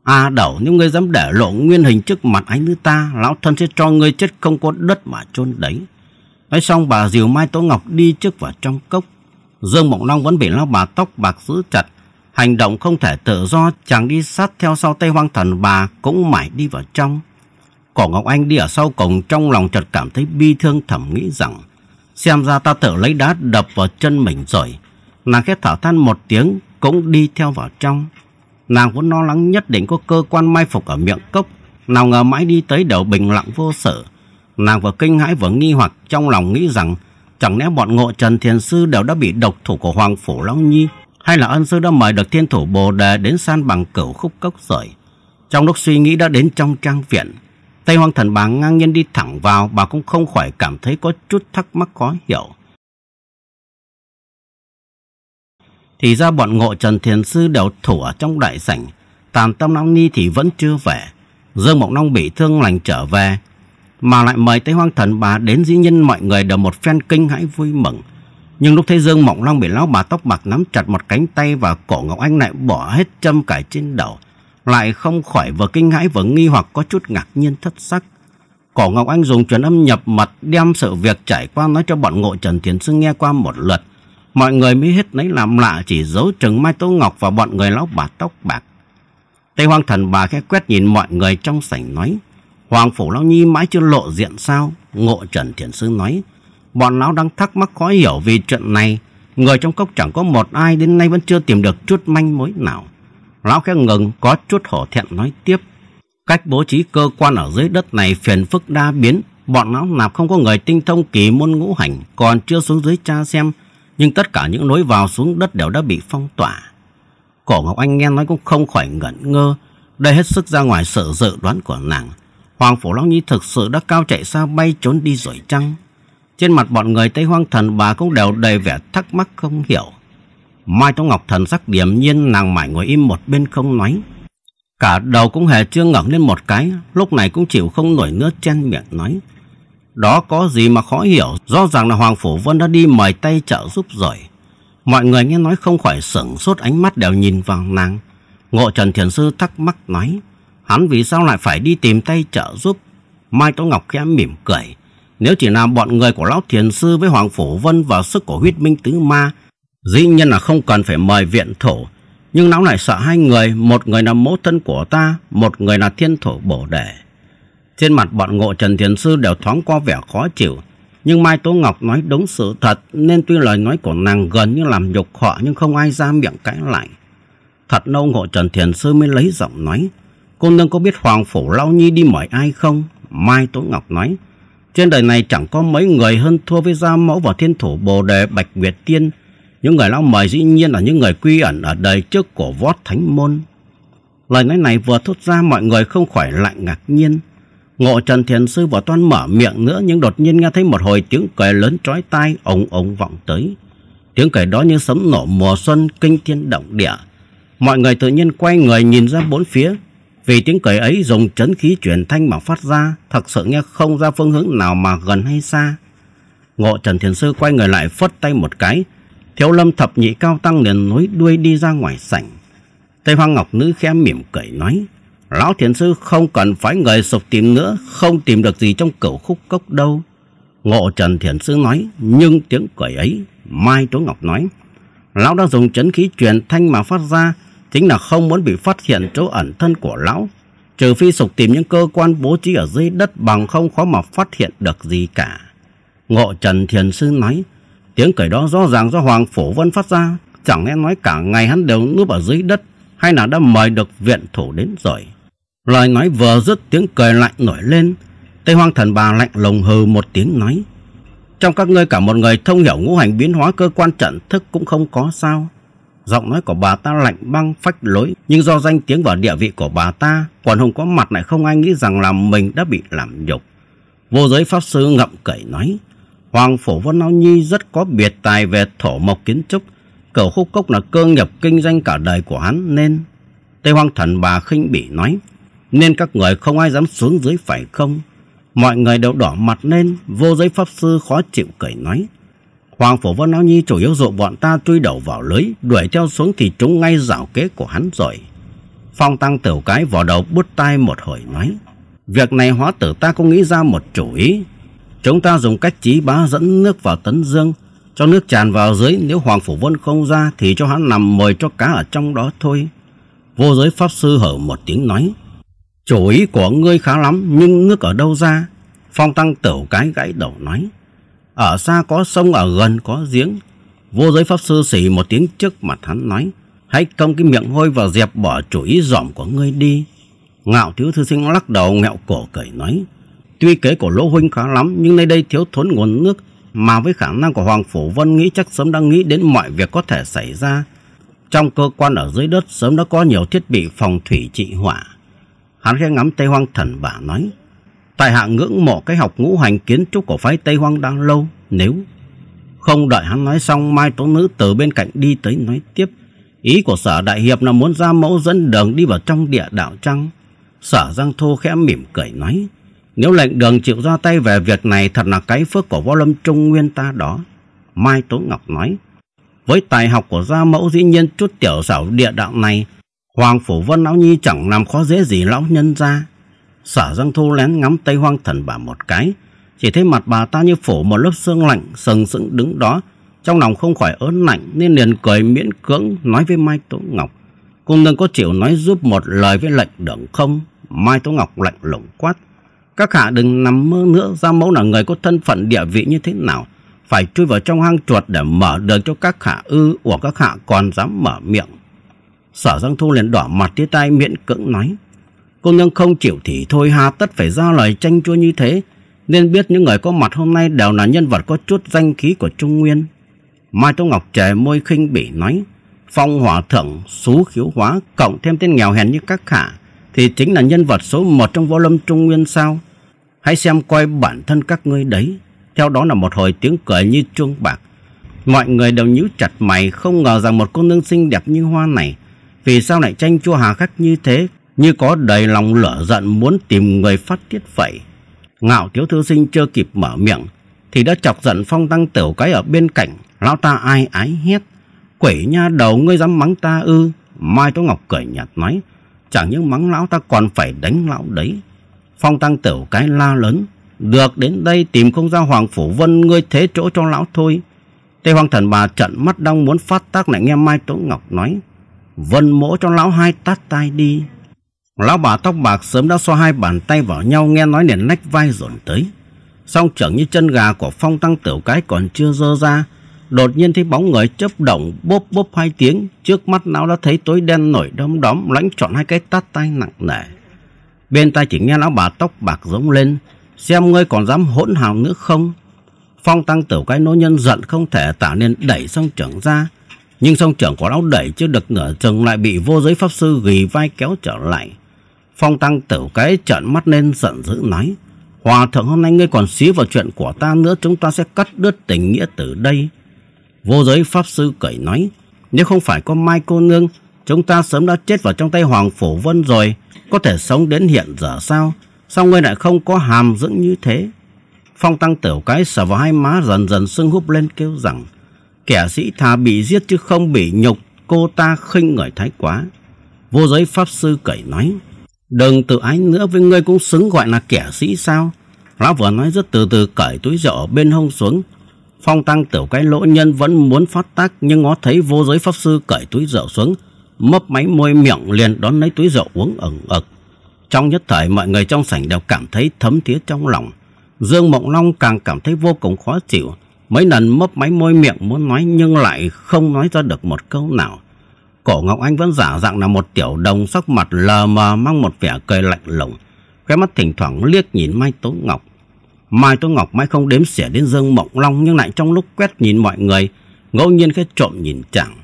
A à, đẩu nếu ngươi dám để lộ nguyên hình trước mặt anh nữ ta Lão thân sẽ cho ngươi chết không có đất mà chôn đấy Nói xong bà dìu Mai Tố Ngọc đi trước vào trong cốc Dương Mộng Long vẫn bị lão bà tóc bạc giữ chặt Hành động không thể tự do chàng đi sát theo sau tay Hoang Thần bà cũng mãi đi vào trong Cổ Ngọc Anh đi ở sau cùng trong lòng chợt cảm thấy bi thương thầm nghĩ rằng Xem ra ta tự lấy đá đập vào chân mình rồi Nàng khẽ thở than một tiếng cũng đi theo vào trong. Nàng vốn lo lắng nhất định có cơ quan mai phục ở miệng cốc. Nào ngờ mãi đi tới đầu bình lặng vô sở Nàng vừa kinh hãi vừa nghi hoặc trong lòng nghĩ rằng chẳng lẽ bọn ngộ trần thiền sư đều đã bị độc thủ của Hoàng Phủ Long Nhi hay là ân sư đã mời được thiên thủ bồ đề đến san bằng cửu khúc cốc rồi. Trong lúc suy nghĩ đã đến trong trang viện, Tây Hoàng Thần Bà ngang nhiên đi thẳng vào bà cũng không khỏi cảm thấy có chút thắc mắc khó hiểu. thì ra bọn ngộ Trần Thiền Sư đều thủ ở trong đại sảnh. Tàn Tâm Long Ni thì vẫn chưa về. Dương Mộng Long bị thương lành trở về. Mà lại mời Tây Hoang Thần Bà đến dĩ nhân mọi người đều một phen kinh hãi vui mừng. Nhưng lúc thấy Dương Mộng Long bị lão bà tóc bạc nắm chặt một cánh tay và cổ Ngọc Anh lại bỏ hết châm cải trên đầu. Lại không khỏi vừa kinh hãi vừa nghi hoặc có chút ngạc nhiên thất sắc. Cổ Ngọc Anh dùng truyền âm nhập mật đem sự việc trải qua nói cho bọn ngộ Trần Thiền Sư nghe qua một lượt mọi người mới hết lấy làm lạ chỉ giấu trừng Mai Tố Ngọc và bọn người lão bà tóc bạc. Tây Hoang thần bà khẽ quét nhìn mọi người trong sảnh nói, Hoàng phủ lão nhi mãi chưa lộ diện sao? Ngộ Trần Thiền Sư nói, bọn lão đang thắc mắc khó hiểu vì chuyện này, người trong cốc chẳng có một ai đến nay vẫn chưa tìm được chút manh mối nào. Lão khẽ ngừng có chút hổ thẹn nói tiếp, cách bố trí cơ quan ở dưới đất này phiền phức đa biến, bọn lão nạp không có người tinh thông kỳ môn ngũ hành, còn chưa xuống dưới cha xem nhưng tất cả những lối vào xuống đất đều đã bị phong tỏa. Cổ Ngọc Anh nghe nói cũng không khỏi ngẩn ngơ, đây hết sức ra ngoài sự dự đoán của nàng. Hoàng Phủ Long Nhi thực sự đã cao chạy xa bay trốn đi rồi chăng? Trên mặt bọn người Tây Hoang Thần bà cũng đều đầy vẻ thắc mắc không hiểu. Mai Tống Ngọc Thần sắc điểm nhiên nàng mải ngồi im một bên không nói. Cả đầu cũng hề chưa ngẩng lên một cái, lúc này cũng chịu không nổi nữa chen miệng nói. Đó có gì mà khó hiểu, rõ ràng là Hoàng Phủ Vân đã đi mời tay trợ giúp rồi. Mọi người nghe nói không khỏi sửng sốt ánh mắt đều nhìn vào nàng. Ngộ Trần Thiền Sư thắc mắc nói, hắn vì sao lại phải đi tìm tay trợ giúp? Mai Tố Ngọc khẽ mỉm cười. Nếu chỉ là bọn người của Lão Thiền Sư với Hoàng Phủ Vân và sức của huyết minh tứ ma, dĩ nhiên là không cần phải mời viện thổ. Nhưng lão lại sợ hai người, một người là mẫu thân của ta, một người là thiên thổ bổ đệ. Trên mặt bọn ngộ Trần Thiền Sư đều thoáng qua vẻ khó chịu. Nhưng Mai Tố Ngọc nói đúng sự thật nên tuy lời nói của nàng gần như làm nhục họ nhưng không ai ra miệng cãi lại. Thật lâu ngộ Trần Thiền Sư mới lấy giọng nói. Cô nương có biết Hoàng Phủ Lao Nhi đi mời ai không? Mai Tố Ngọc nói. Trên đời này chẳng có mấy người hơn thua với gia mẫu và thiên thủ bồ đề Bạch Việt Tiên. Những người lao mời dĩ nhiên là những người quy ẩn ở đời trước cổ vót thánh môn. Lời nói này vừa thốt ra mọi người không khỏi lại ngạc nhiên. Ngộ Trần Thiền Sư vừa toan mở miệng nữa nhưng đột nhiên nghe thấy một hồi tiếng cười lớn trói tai ống ống vọng tới. Tiếng cười đó như sấm nổ mùa xuân kinh thiên động địa. Mọi người tự nhiên quay người nhìn ra bốn phía. Vì tiếng cười ấy dùng chấn khí truyền thanh mà phát ra, thật sự nghe không ra phương hướng nào mà gần hay xa. Ngộ Trần Thiền Sư quay người lại phất tay một cái. Thiếu lâm thập nhị cao tăng liền nối đuôi đi ra ngoài sảnh. Tây Hoang Ngọc Nữ khẽ mỉm cười nói. Lão thiền sư không cần phải người sục tìm nữa, không tìm được gì trong cửu khúc cốc đâu. Ngộ Trần thiền sư nói, nhưng tiếng cười ấy, Mai Tố Ngọc nói, Lão đã dùng chấn khí truyền thanh mà phát ra, chính là không muốn bị phát hiện chỗ ẩn thân của lão. Trừ phi sục tìm những cơ quan bố trí ở dưới đất bằng không khó mà phát hiện được gì cả. Ngộ Trần Thiền Sư nói, tiếng cười đó rõ ràng do Hoàng Phổ Vân phát ra, chẳng lẽ nói cả ngày hắn đều núp ở dưới đất hay là đã mời được viện thủ đến rồi. Lời nói vừa dứt tiếng cười lạnh nổi lên Tây hoang thần bà lạnh lùng hừ một tiếng nói Trong các ngươi cả một người thông hiểu ngũ hành biến hóa cơ quan trận thức cũng không có sao Giọng nói của bà ta lạnh băng phách lối Nhưng do danh tiếng và địa vị của bà ta Quần hùng có mặt lại không ai nghĩ rằng là mình đã bị làm nhục Vô giới pháp sư ngậm cẩy nói Hoàng Phổ Vân Lao Nhi rất có biệt tài về thổ mộc kiến trúc Cửu khúc cốc là cơ nghiệp kinh doanh cả đời của hắn nên Tây Hoang Thần bà khinh bỉ nói nên các người không ai dám xuống dưới phải không? Mọi người đều đỏ mặt lên, vô giới pháp sư khó chịu cười nói. Hoàng Phổ Vân Áo Nhi chủ yếu dụ bọn ta truy đầu vào lưới, đuổi theo xuống thì chúng ngay rảo kế của hắn rồi. Phong Tăng tiểu cái vò đầu bút tai một hồi nói. Việc này hóa tử ta cũng nghĩ ra một chủ ý. Chúng ta dùng cách trí bá dẫn nước vào tấn dương, cho nước tràn vào dưới nếu Hoàng Phủ Vân không ra thì cho hắn nằm mời cho cá ở trong đó thôi. Vô giới Pháp Sư hở một tiếng nói. Chủ ý của ngươi khá lắm nhưng nước ở đâu ra? Phong tăng tửu cái gãy đầu nói. Ở xa có sông, ở gần có giếng. Vô giới pháp sư xỉ một tiếng trước mặt hắn nói. Hãy công cái miệng hôi và dẹp bỏ chủ ý dỏm của ngươi đi. Ngạo thiếu thư sinh lắc đầu nghẹo cổ cười nói. Tuy kế của lỗ huynh khá lắm nhưng nơi đây thiếu thốn nguồn nước mà với khả năng của Hoàng Phủ Vân nghĩ chắc sớm đang nghĩ đến mọi việc có thể xảy ra. Trong cơ quan ở dưới đất sớm đã có nhiều thiết bị phòng thủy trị hỏa hắn khẽ ngắm Tây Hoang thần bà nói. Tại hạ ngưỡng mộ cái học ngũ hành kiến trúc của phái Tây Hoang đang lâu, nếu... Không đợi hắn nói xong, Mai Tố Nữ từ bên cạnh đi tới nói tiếp. Ý của sở đại hiệp là muốn ra mẫu dẫn đường đi vào trong địa đạo trăng. Sở Giang Thô khẽ mỉm cười nói. Nếu lệnh đường chịu ra tay về việc này thật là cái phước của võ lâm trung nguyên ta đó. Mai Tố Ngọc nói. Với tài học của gia mẫu dĩ nhiên chút tiểu xảo địa đạo này Hoàng Phủ Vân Lão Nhi chẳng làm khó dễ gì lão nhân ra. Sở Giang Thu lén ngắm Tây hoang thần bà một cái. Chỉ thấy mặt bà ta như phủ một lớp sương lạnh sừng sững đứng đó. Trong lòng không khỏi ớn lạnh nên liền cười miễn cưỡng nói với Mai Tố Ngọc. Cô nương có chịu nói giúp một lời với lệnh đường không? Mai Tố Ngọc lạnh lùng quát. Các hạ đừng nằm mơ nữa ra mẫu là người có thân phận địa vị như thế nào. Phải chui vào trong hang chuột để mở đường cho các hạ ư của các hạ còn dám mở miệng. Sở Giang Thu liền đỏ mặt tía tai miệng cưỡng nói. Cô nương không chịu thì thôi hà tất phải ra lời tranh chua như thế. Nên biết những người có mặt hôm nay đều là nhân vật có chút danh khí của Trung Nguyên. Mai Tô Ngọc trẻ môi khinh bỉ nói. Phong hỏa thượng, xú khiếu hóa, cộng thêm tên nghèo hèn như các khả. Thì chính là nhân vật số một trong võ lâm Trung Nguyên sao? Hãy xem coi bản thân các ngươi đấy. Theo đó là một hồi tiếng cười như chuông bạc. Mọi người đều nhíu chặt mày không ngờ rằng một cô nương xinh đẹp như hoa này vì sao lại tranh chua hà khắc như thế, như có đầy lòng lửa giận muốn tìm người phát tiết vậy. Ngạo thiếu thư sinh chưa kịp mở miệng, thì đã chọc giận phong tăng tiểu cái ở bên cạnh, lão ta ai ái hét. Quỷ nha đầu ngươi dám mắng ta ư, Mai Tố Ngọc cười nhạt nói, chẳng những mắng lão ta còn phải đánh lão đấy. Phong tăng tiểu cái la lớn, được đến đây tìm không ra Hoàng Phủ Vân ngươi thế chỗ cho lão thôi. Tây Hoàng Thần Bà trận mắt đong muốn phát tác lại nghe Mai Tố Ngọc nói. Vân mỗ cho lão hai tát tai đi. Lão bà tóc bạc sớm đã xoa hai bàn tay vào nhau nghe nói liền nách vai dồn tới. Song chẳng như chân gà của phong tăng tiểu cái còn chưa dơ ra. Đột nhiên thấy bóng người chớp động bốp bốp hai tiếng. Trước mắt lão đã thấy tối đen nổi đom đóm lãnh trọn hai cái tát tay nặng nề. Bên tai chỉ nghe lão bà tóc bạc giống lên. Xem ngươi còn dám hỗn hào nữa không? Phong tăng tiểu cái nô nhân giận không thể tả nên đẩy song chẳng ra. Nhưng song trưởng của lão đẩy chưa được nửa chừng lại bị vô giới pháp sư ghi vai kéo trở lại. Phong tăng tử cái trợn mắt lên giận dữ nói. Hòa thượng hôm nay ngươi còn xí vào chuyện của ta nữa chúng ta sẽ cắt đứt tình nghĩa từ đây. Vô giới pháp sư cởi nói. Nếu không phải có Mai Cô Nương, chúng ta sớm đã chết vào trong tay Hoàng phổ Vân rồi. Có thể sống đến hiện giờ sao? Sao ngươi lại không có hàm dưỡng như thế? Phong tăng tiểu cái sờ vào hai má dần dần sưng húp lên kêu rằng kẻ sĩ thà bị giết chứ không bị nhục, cô ta khinh người thái quá. Vô giới pháp sư cởi nói, đừng tự ái nữa với ngươi cũng xứng gọi là kẻ sĩ sao. Lão vừa nói rất từ từ cởi túi rượu bên hông xuống. Phong tăng tiểu cái lỗ nhân vẫn muốn phát tác nhưng ngó thấy vô giới pháp sư cởi túi rượu xuống, mấp máy môi miệng liền đón lấy túi rượu uống ẩn ực. Trong nhất thời mọi người trong sảnh đều cảm thấy thấm thía trong lòng. Dương Mộng Long càng cảm thấy vô cùng khó chịu Mấy lần mấp máy môi miệng muốn nói nhưng lại không nói ra được một câu nào. Cổ Ngọc Anh vẫn giả dạng là một tiểu đồng sắc mặt lờ mờ mang một vẻ cười lạnh lùng. Cái mắt thỉnh thoảng liếc nhìn Mai Tố Ngọc. Mai Tố Ngọc mãi không đếm xỉa đến Dương Mộng Long nhưng lại trong lúc quét nhìn mọi người, ngẫu nhiên cái trộm nhìn chẳng.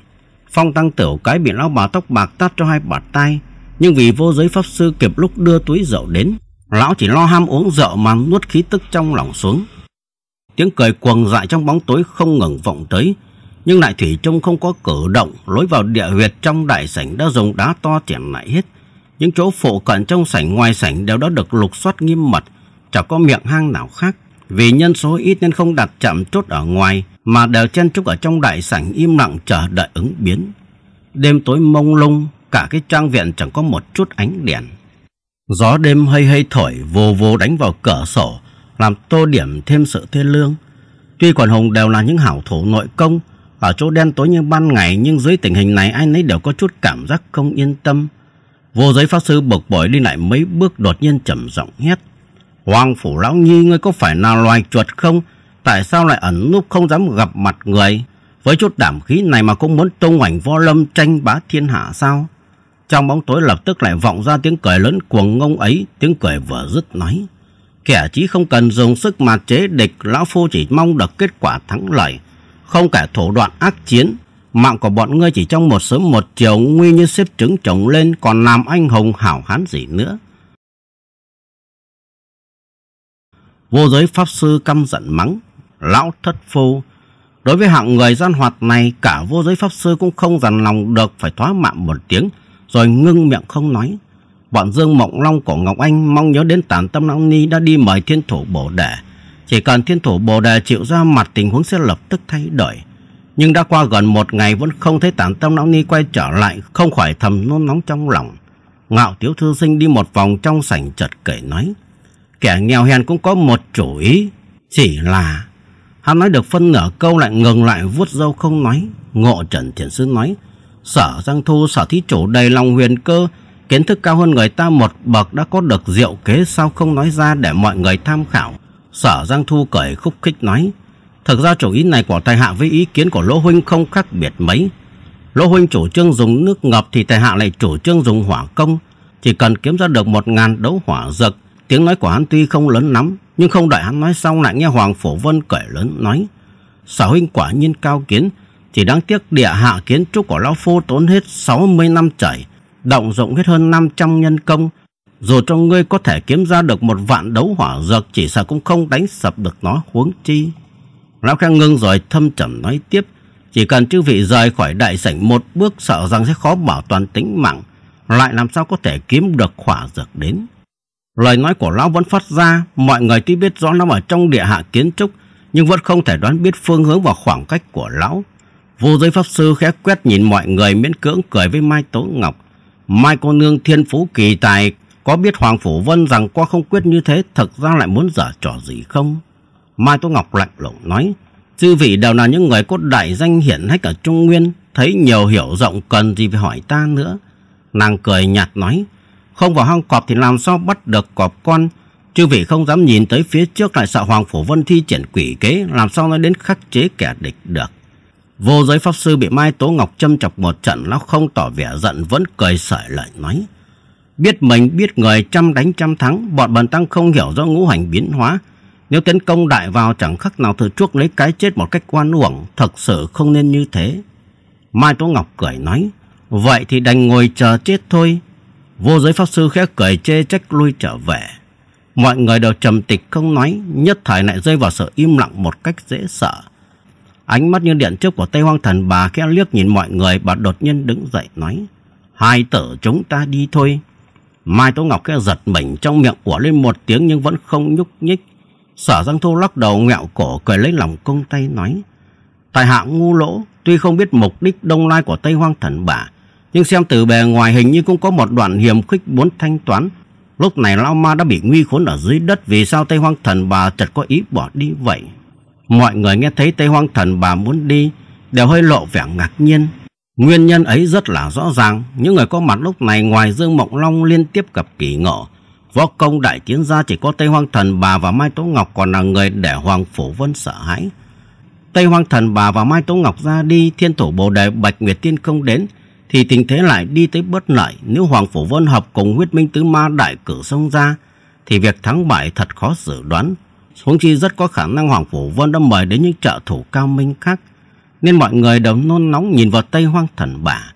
Phong tăng tiểu cái bị lão bà tóc bạc tát cho hai bạt tay, nhưng vì vô giới pháp sư kịp lúc đưa túi rượu đến, lão chỉ lo ham uống rượu mà nuốt khí tức trong lòng xuống. Tiếng cười cuồng dại trong bóng tối không ngừng vọng tới, nhưng lại thủy trông không có cử động, lối vào địa huyệt trong đại sảnh đã dùng đá to chèn lại hết. Những chỗ phụ cận trong sảnh ngoài sảnh đều đã được lục soát nghiêm mật, chẳng có miệng hang nào khác. Vì nhân số ít nên không đặt chạm chốt ở ngoài, mà đều chen chúc ở trong đại sảnh im lặng chờ đợi ứng biến. Đêm tối mông lung, cả cái trang viện chẳng có một chút ánh đèn. Gió đêm hơi hơi thổi vô vô đánh vào cửa sổ, làm tô điểm thêm sự thiên lương. Tuy còn Hùng đều là những hảo thủ nội công, ở chỗ đen tối như ban ngày nhưng dưới tình hình này anh ấy đều có chút cảm giác không yên tâm. Vô giới pháp sư bực bội đi lại mấy bước đột nhiên trầm giọng hét. Hoàng phủ lão nhi ngươi có phải là loài chuột không? Tại sao lại ẩn núp không dám gặp mặt người? Với chút đảm khí này mà cũng muốn tung ảnh võ lâm tranh bá thiên hạ sao? Trong bóng tối lập tức lại vọng ra tiếng cười lớn cuồng ngông ấy, tiếng cười vừa dứt nói. Kẻ chí không cần dùng sức mà chế địch, lão phu chỉ mong được kết quả thắng lợi. Không kể thủ đoạn ác chiến, mạng của bọn ngươi chỉ trong một sớm một chiều nguy như xếp trứng chồng lên còn làm anh hùng hảo hán gì nữa. Vô giới pháp sư căm giận mắng, lão thất phu. Đối với hạng người gian hoạt này, cả vô giới pháp sư cũng không dằn lòng được phải thoá mạm một tiếng, rồi ngưng miệng không nói bọn Dương Mộng Long của Ngọc Anh mong nhớ đến tản tâm Long Ni đã đi mời thiên thủ Bồ đề. Chỉ cần thiên thủ bồ đề chịu ra mặt tình huống sẽ lập tức thay đổi. Nhưng đã qua gần một ngày vẫn không thấy tản tâm Long ni quay trở lại, không khỏi thầm nôn nóng trong lòng. Ngạo tiếu thư sinh đi một vòng trong sảnh chợt kể nói. Kẻ nghèo hèn cũng có một chủ ý, chỉ là... Hắn nói được phân nửa câu lại ngừng lại vuốt dâu không nói. Ngộ Trần Thiền Sư nói, sở Giang Thu sở thí chủ đầy lòng huyền cơ, kiến thức cao hơn người ta một bậc đã có được diệu kế sao không nói ra để mọi người tham khảo. Sở Giang Thu cởi khúc khích nói. Thực ra chủ ý này của tài hạ với ý kiến của Lỗ Huynh không khác biệt mấy. Lỗ Huynh chủ trương dùng nước ngập thì tài hạ lại chủ trương dùng hỏa công. Chỉ cần kiếm ra được một ngàn đấu hỏa dược. Tiếng nói của hắn tuy không lớn lắm nhưng không đợi hắn nói xong lại nghe Hoàng Phổ Vân cởi lớn nói. Sở Huynh quả nhiên cao kiến. Chỉ đáng tiếc địa hạ kiến trúc của Lão phu tốn hết 60 năm trời động dụng hết hơn 500 nhân công, dù cho ngươi có thể kiếm ra được một vạn đấu hỏa dược chỉ sợ cũng không đánh sập được nó huống chi. Lão Khang ngưng rồi thâm trầm nói tiếp, chỉ cần chư vị rời khỏi đại sảnh một bước sợ rằng sẽ khó bảo toàn tính mạng, lại làm sao có thể kiếm được hỏa dược đến. Lời nói của lão vẫn phát ra, mọi người tuy biết rõ nó ở trong địa hạ kiến trúc, nhưng vẫn không thể đoán biết phương hướng và khoảng cách của lão. Vô giới pháp sư khẽ quét nhìn mọi người miễn cưỡng cười với Mai Tố Ngọc, Mai cô nương thiên phú kỳ tài có biết Hoàng Phủ Vân rằng qua không quyết như thế thật ra lại muốn dở trò gì không? Mai Tố Ngọc lạnh lùng nói, chư vị đều là những người cốt đại danh hiển hách ở Trung Nguyên, thấy nhiều hiểu rộng cần gì phải hỏi ta nữa. Nàng cười nhạt nói, không vào hang cọp thì làm sao bắt được cọp con, chư vị không dám nhìn tới phía trước lại sợ Hoàng Phủ Vân thi triển quỷ kế, làm sao nói đến khắc chế kẻ địch được. Vô giới pháp sư bị Mai Tố Ngọc châm chọc một trận Lão không tỏ vẻ giận vẫn cười sợi lại nói Biết mình biết người trăm đánh trăm thắng Bọn bần tăng không hiểu rõ ngũ hành biến hóa Nếu tấn công đại vào chẳng khắc nào thử chuốc lấy cái chết một cách quan uổng Thật sự không nên như thế Mai Tố Ngọc cười nói Vậy thì đành ngồi chờ chết thôi Vô giới pháp sư khẽ cười chê trách lui trở về Mọi người đều trầm tịch không nói Nhất thời lại rơi vào sự im lặng một cách dễ sợ Ánh mắt như điện trước của Tây Hoang Thần bà khẽ liếc nhìn mọi người, bà đột nhiên đứng dậy nói. Hai tử chúng ta đi thôi. Mai Tố Ngọc khẽ giật mình trong miệng của lên một tiếng nhưng vẫn không nhúc nhích. Sở Giang Thu lắc đầu ngẹo cổ cười lấy lòng công tay nói. Tài hạ ngu lỗ, tuy không biết mục đích đông lai của Tây Hoang Thần bà, nhưng xem từ bề ngoài hình như cũng có một đoạn hiểm khích muốn thanh toán. Lúc này Lão Ma đã bị nguy khốn ở dưới đất vì sao Tây Hoang Thần bà chợt có ý bỏ đi vậy mọi người nghe thấy Tây Hoang Thần bà muốn đi đều hơi lộ vẻ ngạc nhiên. Nguyên nhân ấy rất là rõ ràng, những người có mặt lúc này ngoài Dương Mộng Long liên tiếp gặp kỳ ngộ. Võ công đại tiến gia chỉ có Tây Hoang Thần bà và Mai Tố Ngọc còn là người để Hoàng Phủ Vân sợ hãi. Tây Hoang Thần bà và Mai Tố Ngọc ra đi, thiên thủ bồ đề Bạch Nguyệt Tiên không đến, thì tình thế lại đi tới bất lợi. Nếu Hoàng Phủ Vân hợp cùng huyết minh tứ ma đại cử xông ra, thì việc thắng bại thật khó dự đoán huống chi rất có khả năng Hoàng Phủ Vân đã mời đến những trợ thủ cao minh khác, nên mọi người đều nôn nóng nhìn vào Tây Hoang Thần Bà.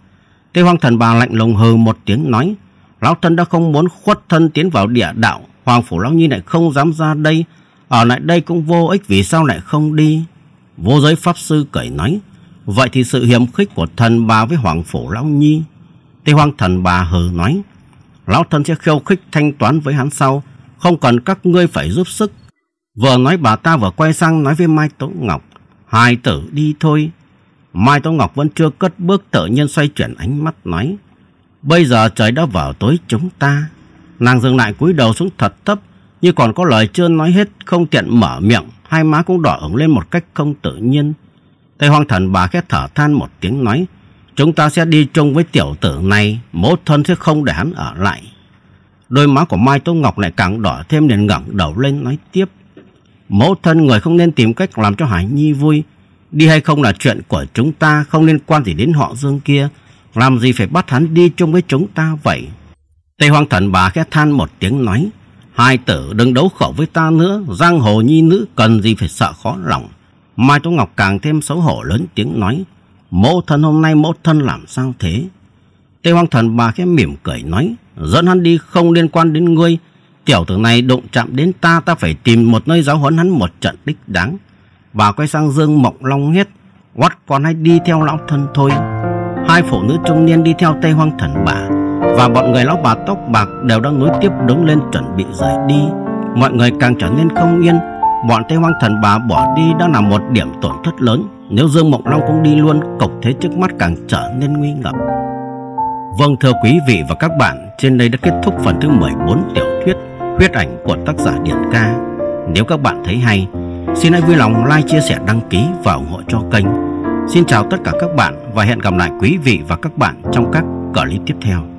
Tây Hoang Thần Bà lạnh lùng hừ một tiếng nói, Lão Thân đã không muốn khuất thân tiến vào địa đạo, Hoàng Phủ Lão Nhi lại không dám ra đây, ở lại đây cũng vô ích vì sao lại không đi. Vô giới Pháp Sư cười nói, vậy thì sự hiềm khích của thần bà với Hoàng Phủ Lão Nhi. Tây Hoang Thần Bà hừ nói, Lão Thân sẽ khiêu khích thanh toán với hắn sau, không cần các ngươi phải giúp sức Vừa nói bà ta vừa quay sang nói với Mai Tố Ngọc. Hai tử đi thôi. Mai Tố Ngọc vẫn chưa cất bước tự nhiên xoay chuyển ánh mắt nói. Bây giờ trời đã vào tối chúng ta. Nàng dừng lại cúi đầu xuống thật thấp. Như còn có lời chưa nói hết không tiện mở miệng. Hai má cũng đỏ ửng lên một cách không tự nhiên. Tây hoang thần bà khét thở than một tiếng nói. Chúng ta sẽ đi chung với tiểu tử này. Mốt thân sẽ không để hắn ở lại. Đôi má của Mai Tố Ngọc lại càng đỏ thêm liền ngẩng đầu lên nói tiếp. Mẫu thân người không nên tìm cách làm cho Hải Nhi vui. Đi hay không là chuyện của chúng ta, không liên quan gì đến họ Dương kia. Làm gì phải bắt hắn đi chung với chúng ta vậy? Tây Hoang Thần bà khẽ than một tiếng nói. Hai tử đừng đấu khẩu với ta nữa, giang hồ nhi nữ cần gì phải sợ khó lòng. Mai Tố Ngọc càng thêm xấu hổ lớn tiếng nói. Mẫu thân hôm nay mẫu thân làm sao thế? Tây Hoang Thần bà khẽ mỉm cười nói. Dẫn hắn đi không liên quan đến ngươi, Tiểu tử này đụng chạm đến ta ta phải tìm một nơi giáo huấn hắn một trận đích đáng. và quay sang Dương Mộng Long hét. Quát con hãy đi theo lão thân thôi. Hai phụ nữ trung niên đi theo Tây Hoang Thần Bà và bọn người lão bà tóc bạc đều đang nối tiếp đứng lên chuẩn bị rời đi. Mọi người càng trở nên không yên. Bọn Tây Hoang Thần Bà bỏ đi đã là một điểm tổn thất lớn. Nếu Dương Mộng Long cũng đi luôn, cục thế trước mắt càng trở nên nguy ngập. Vâng thưa quý vị và các bạn, trên đây đã kết thúc phần thứ 14 tiểu thuyết Huyết ảnh của tác giả Điển Ca Nếu các bạn thấy hay Xin hãy vui lòng like, chia sẻ, đăng ký và ủng hộ cho kênh Xin chào tất cả các bạn Và hẹn gặp lại quý vị và các bạn trong các clip tiếp theo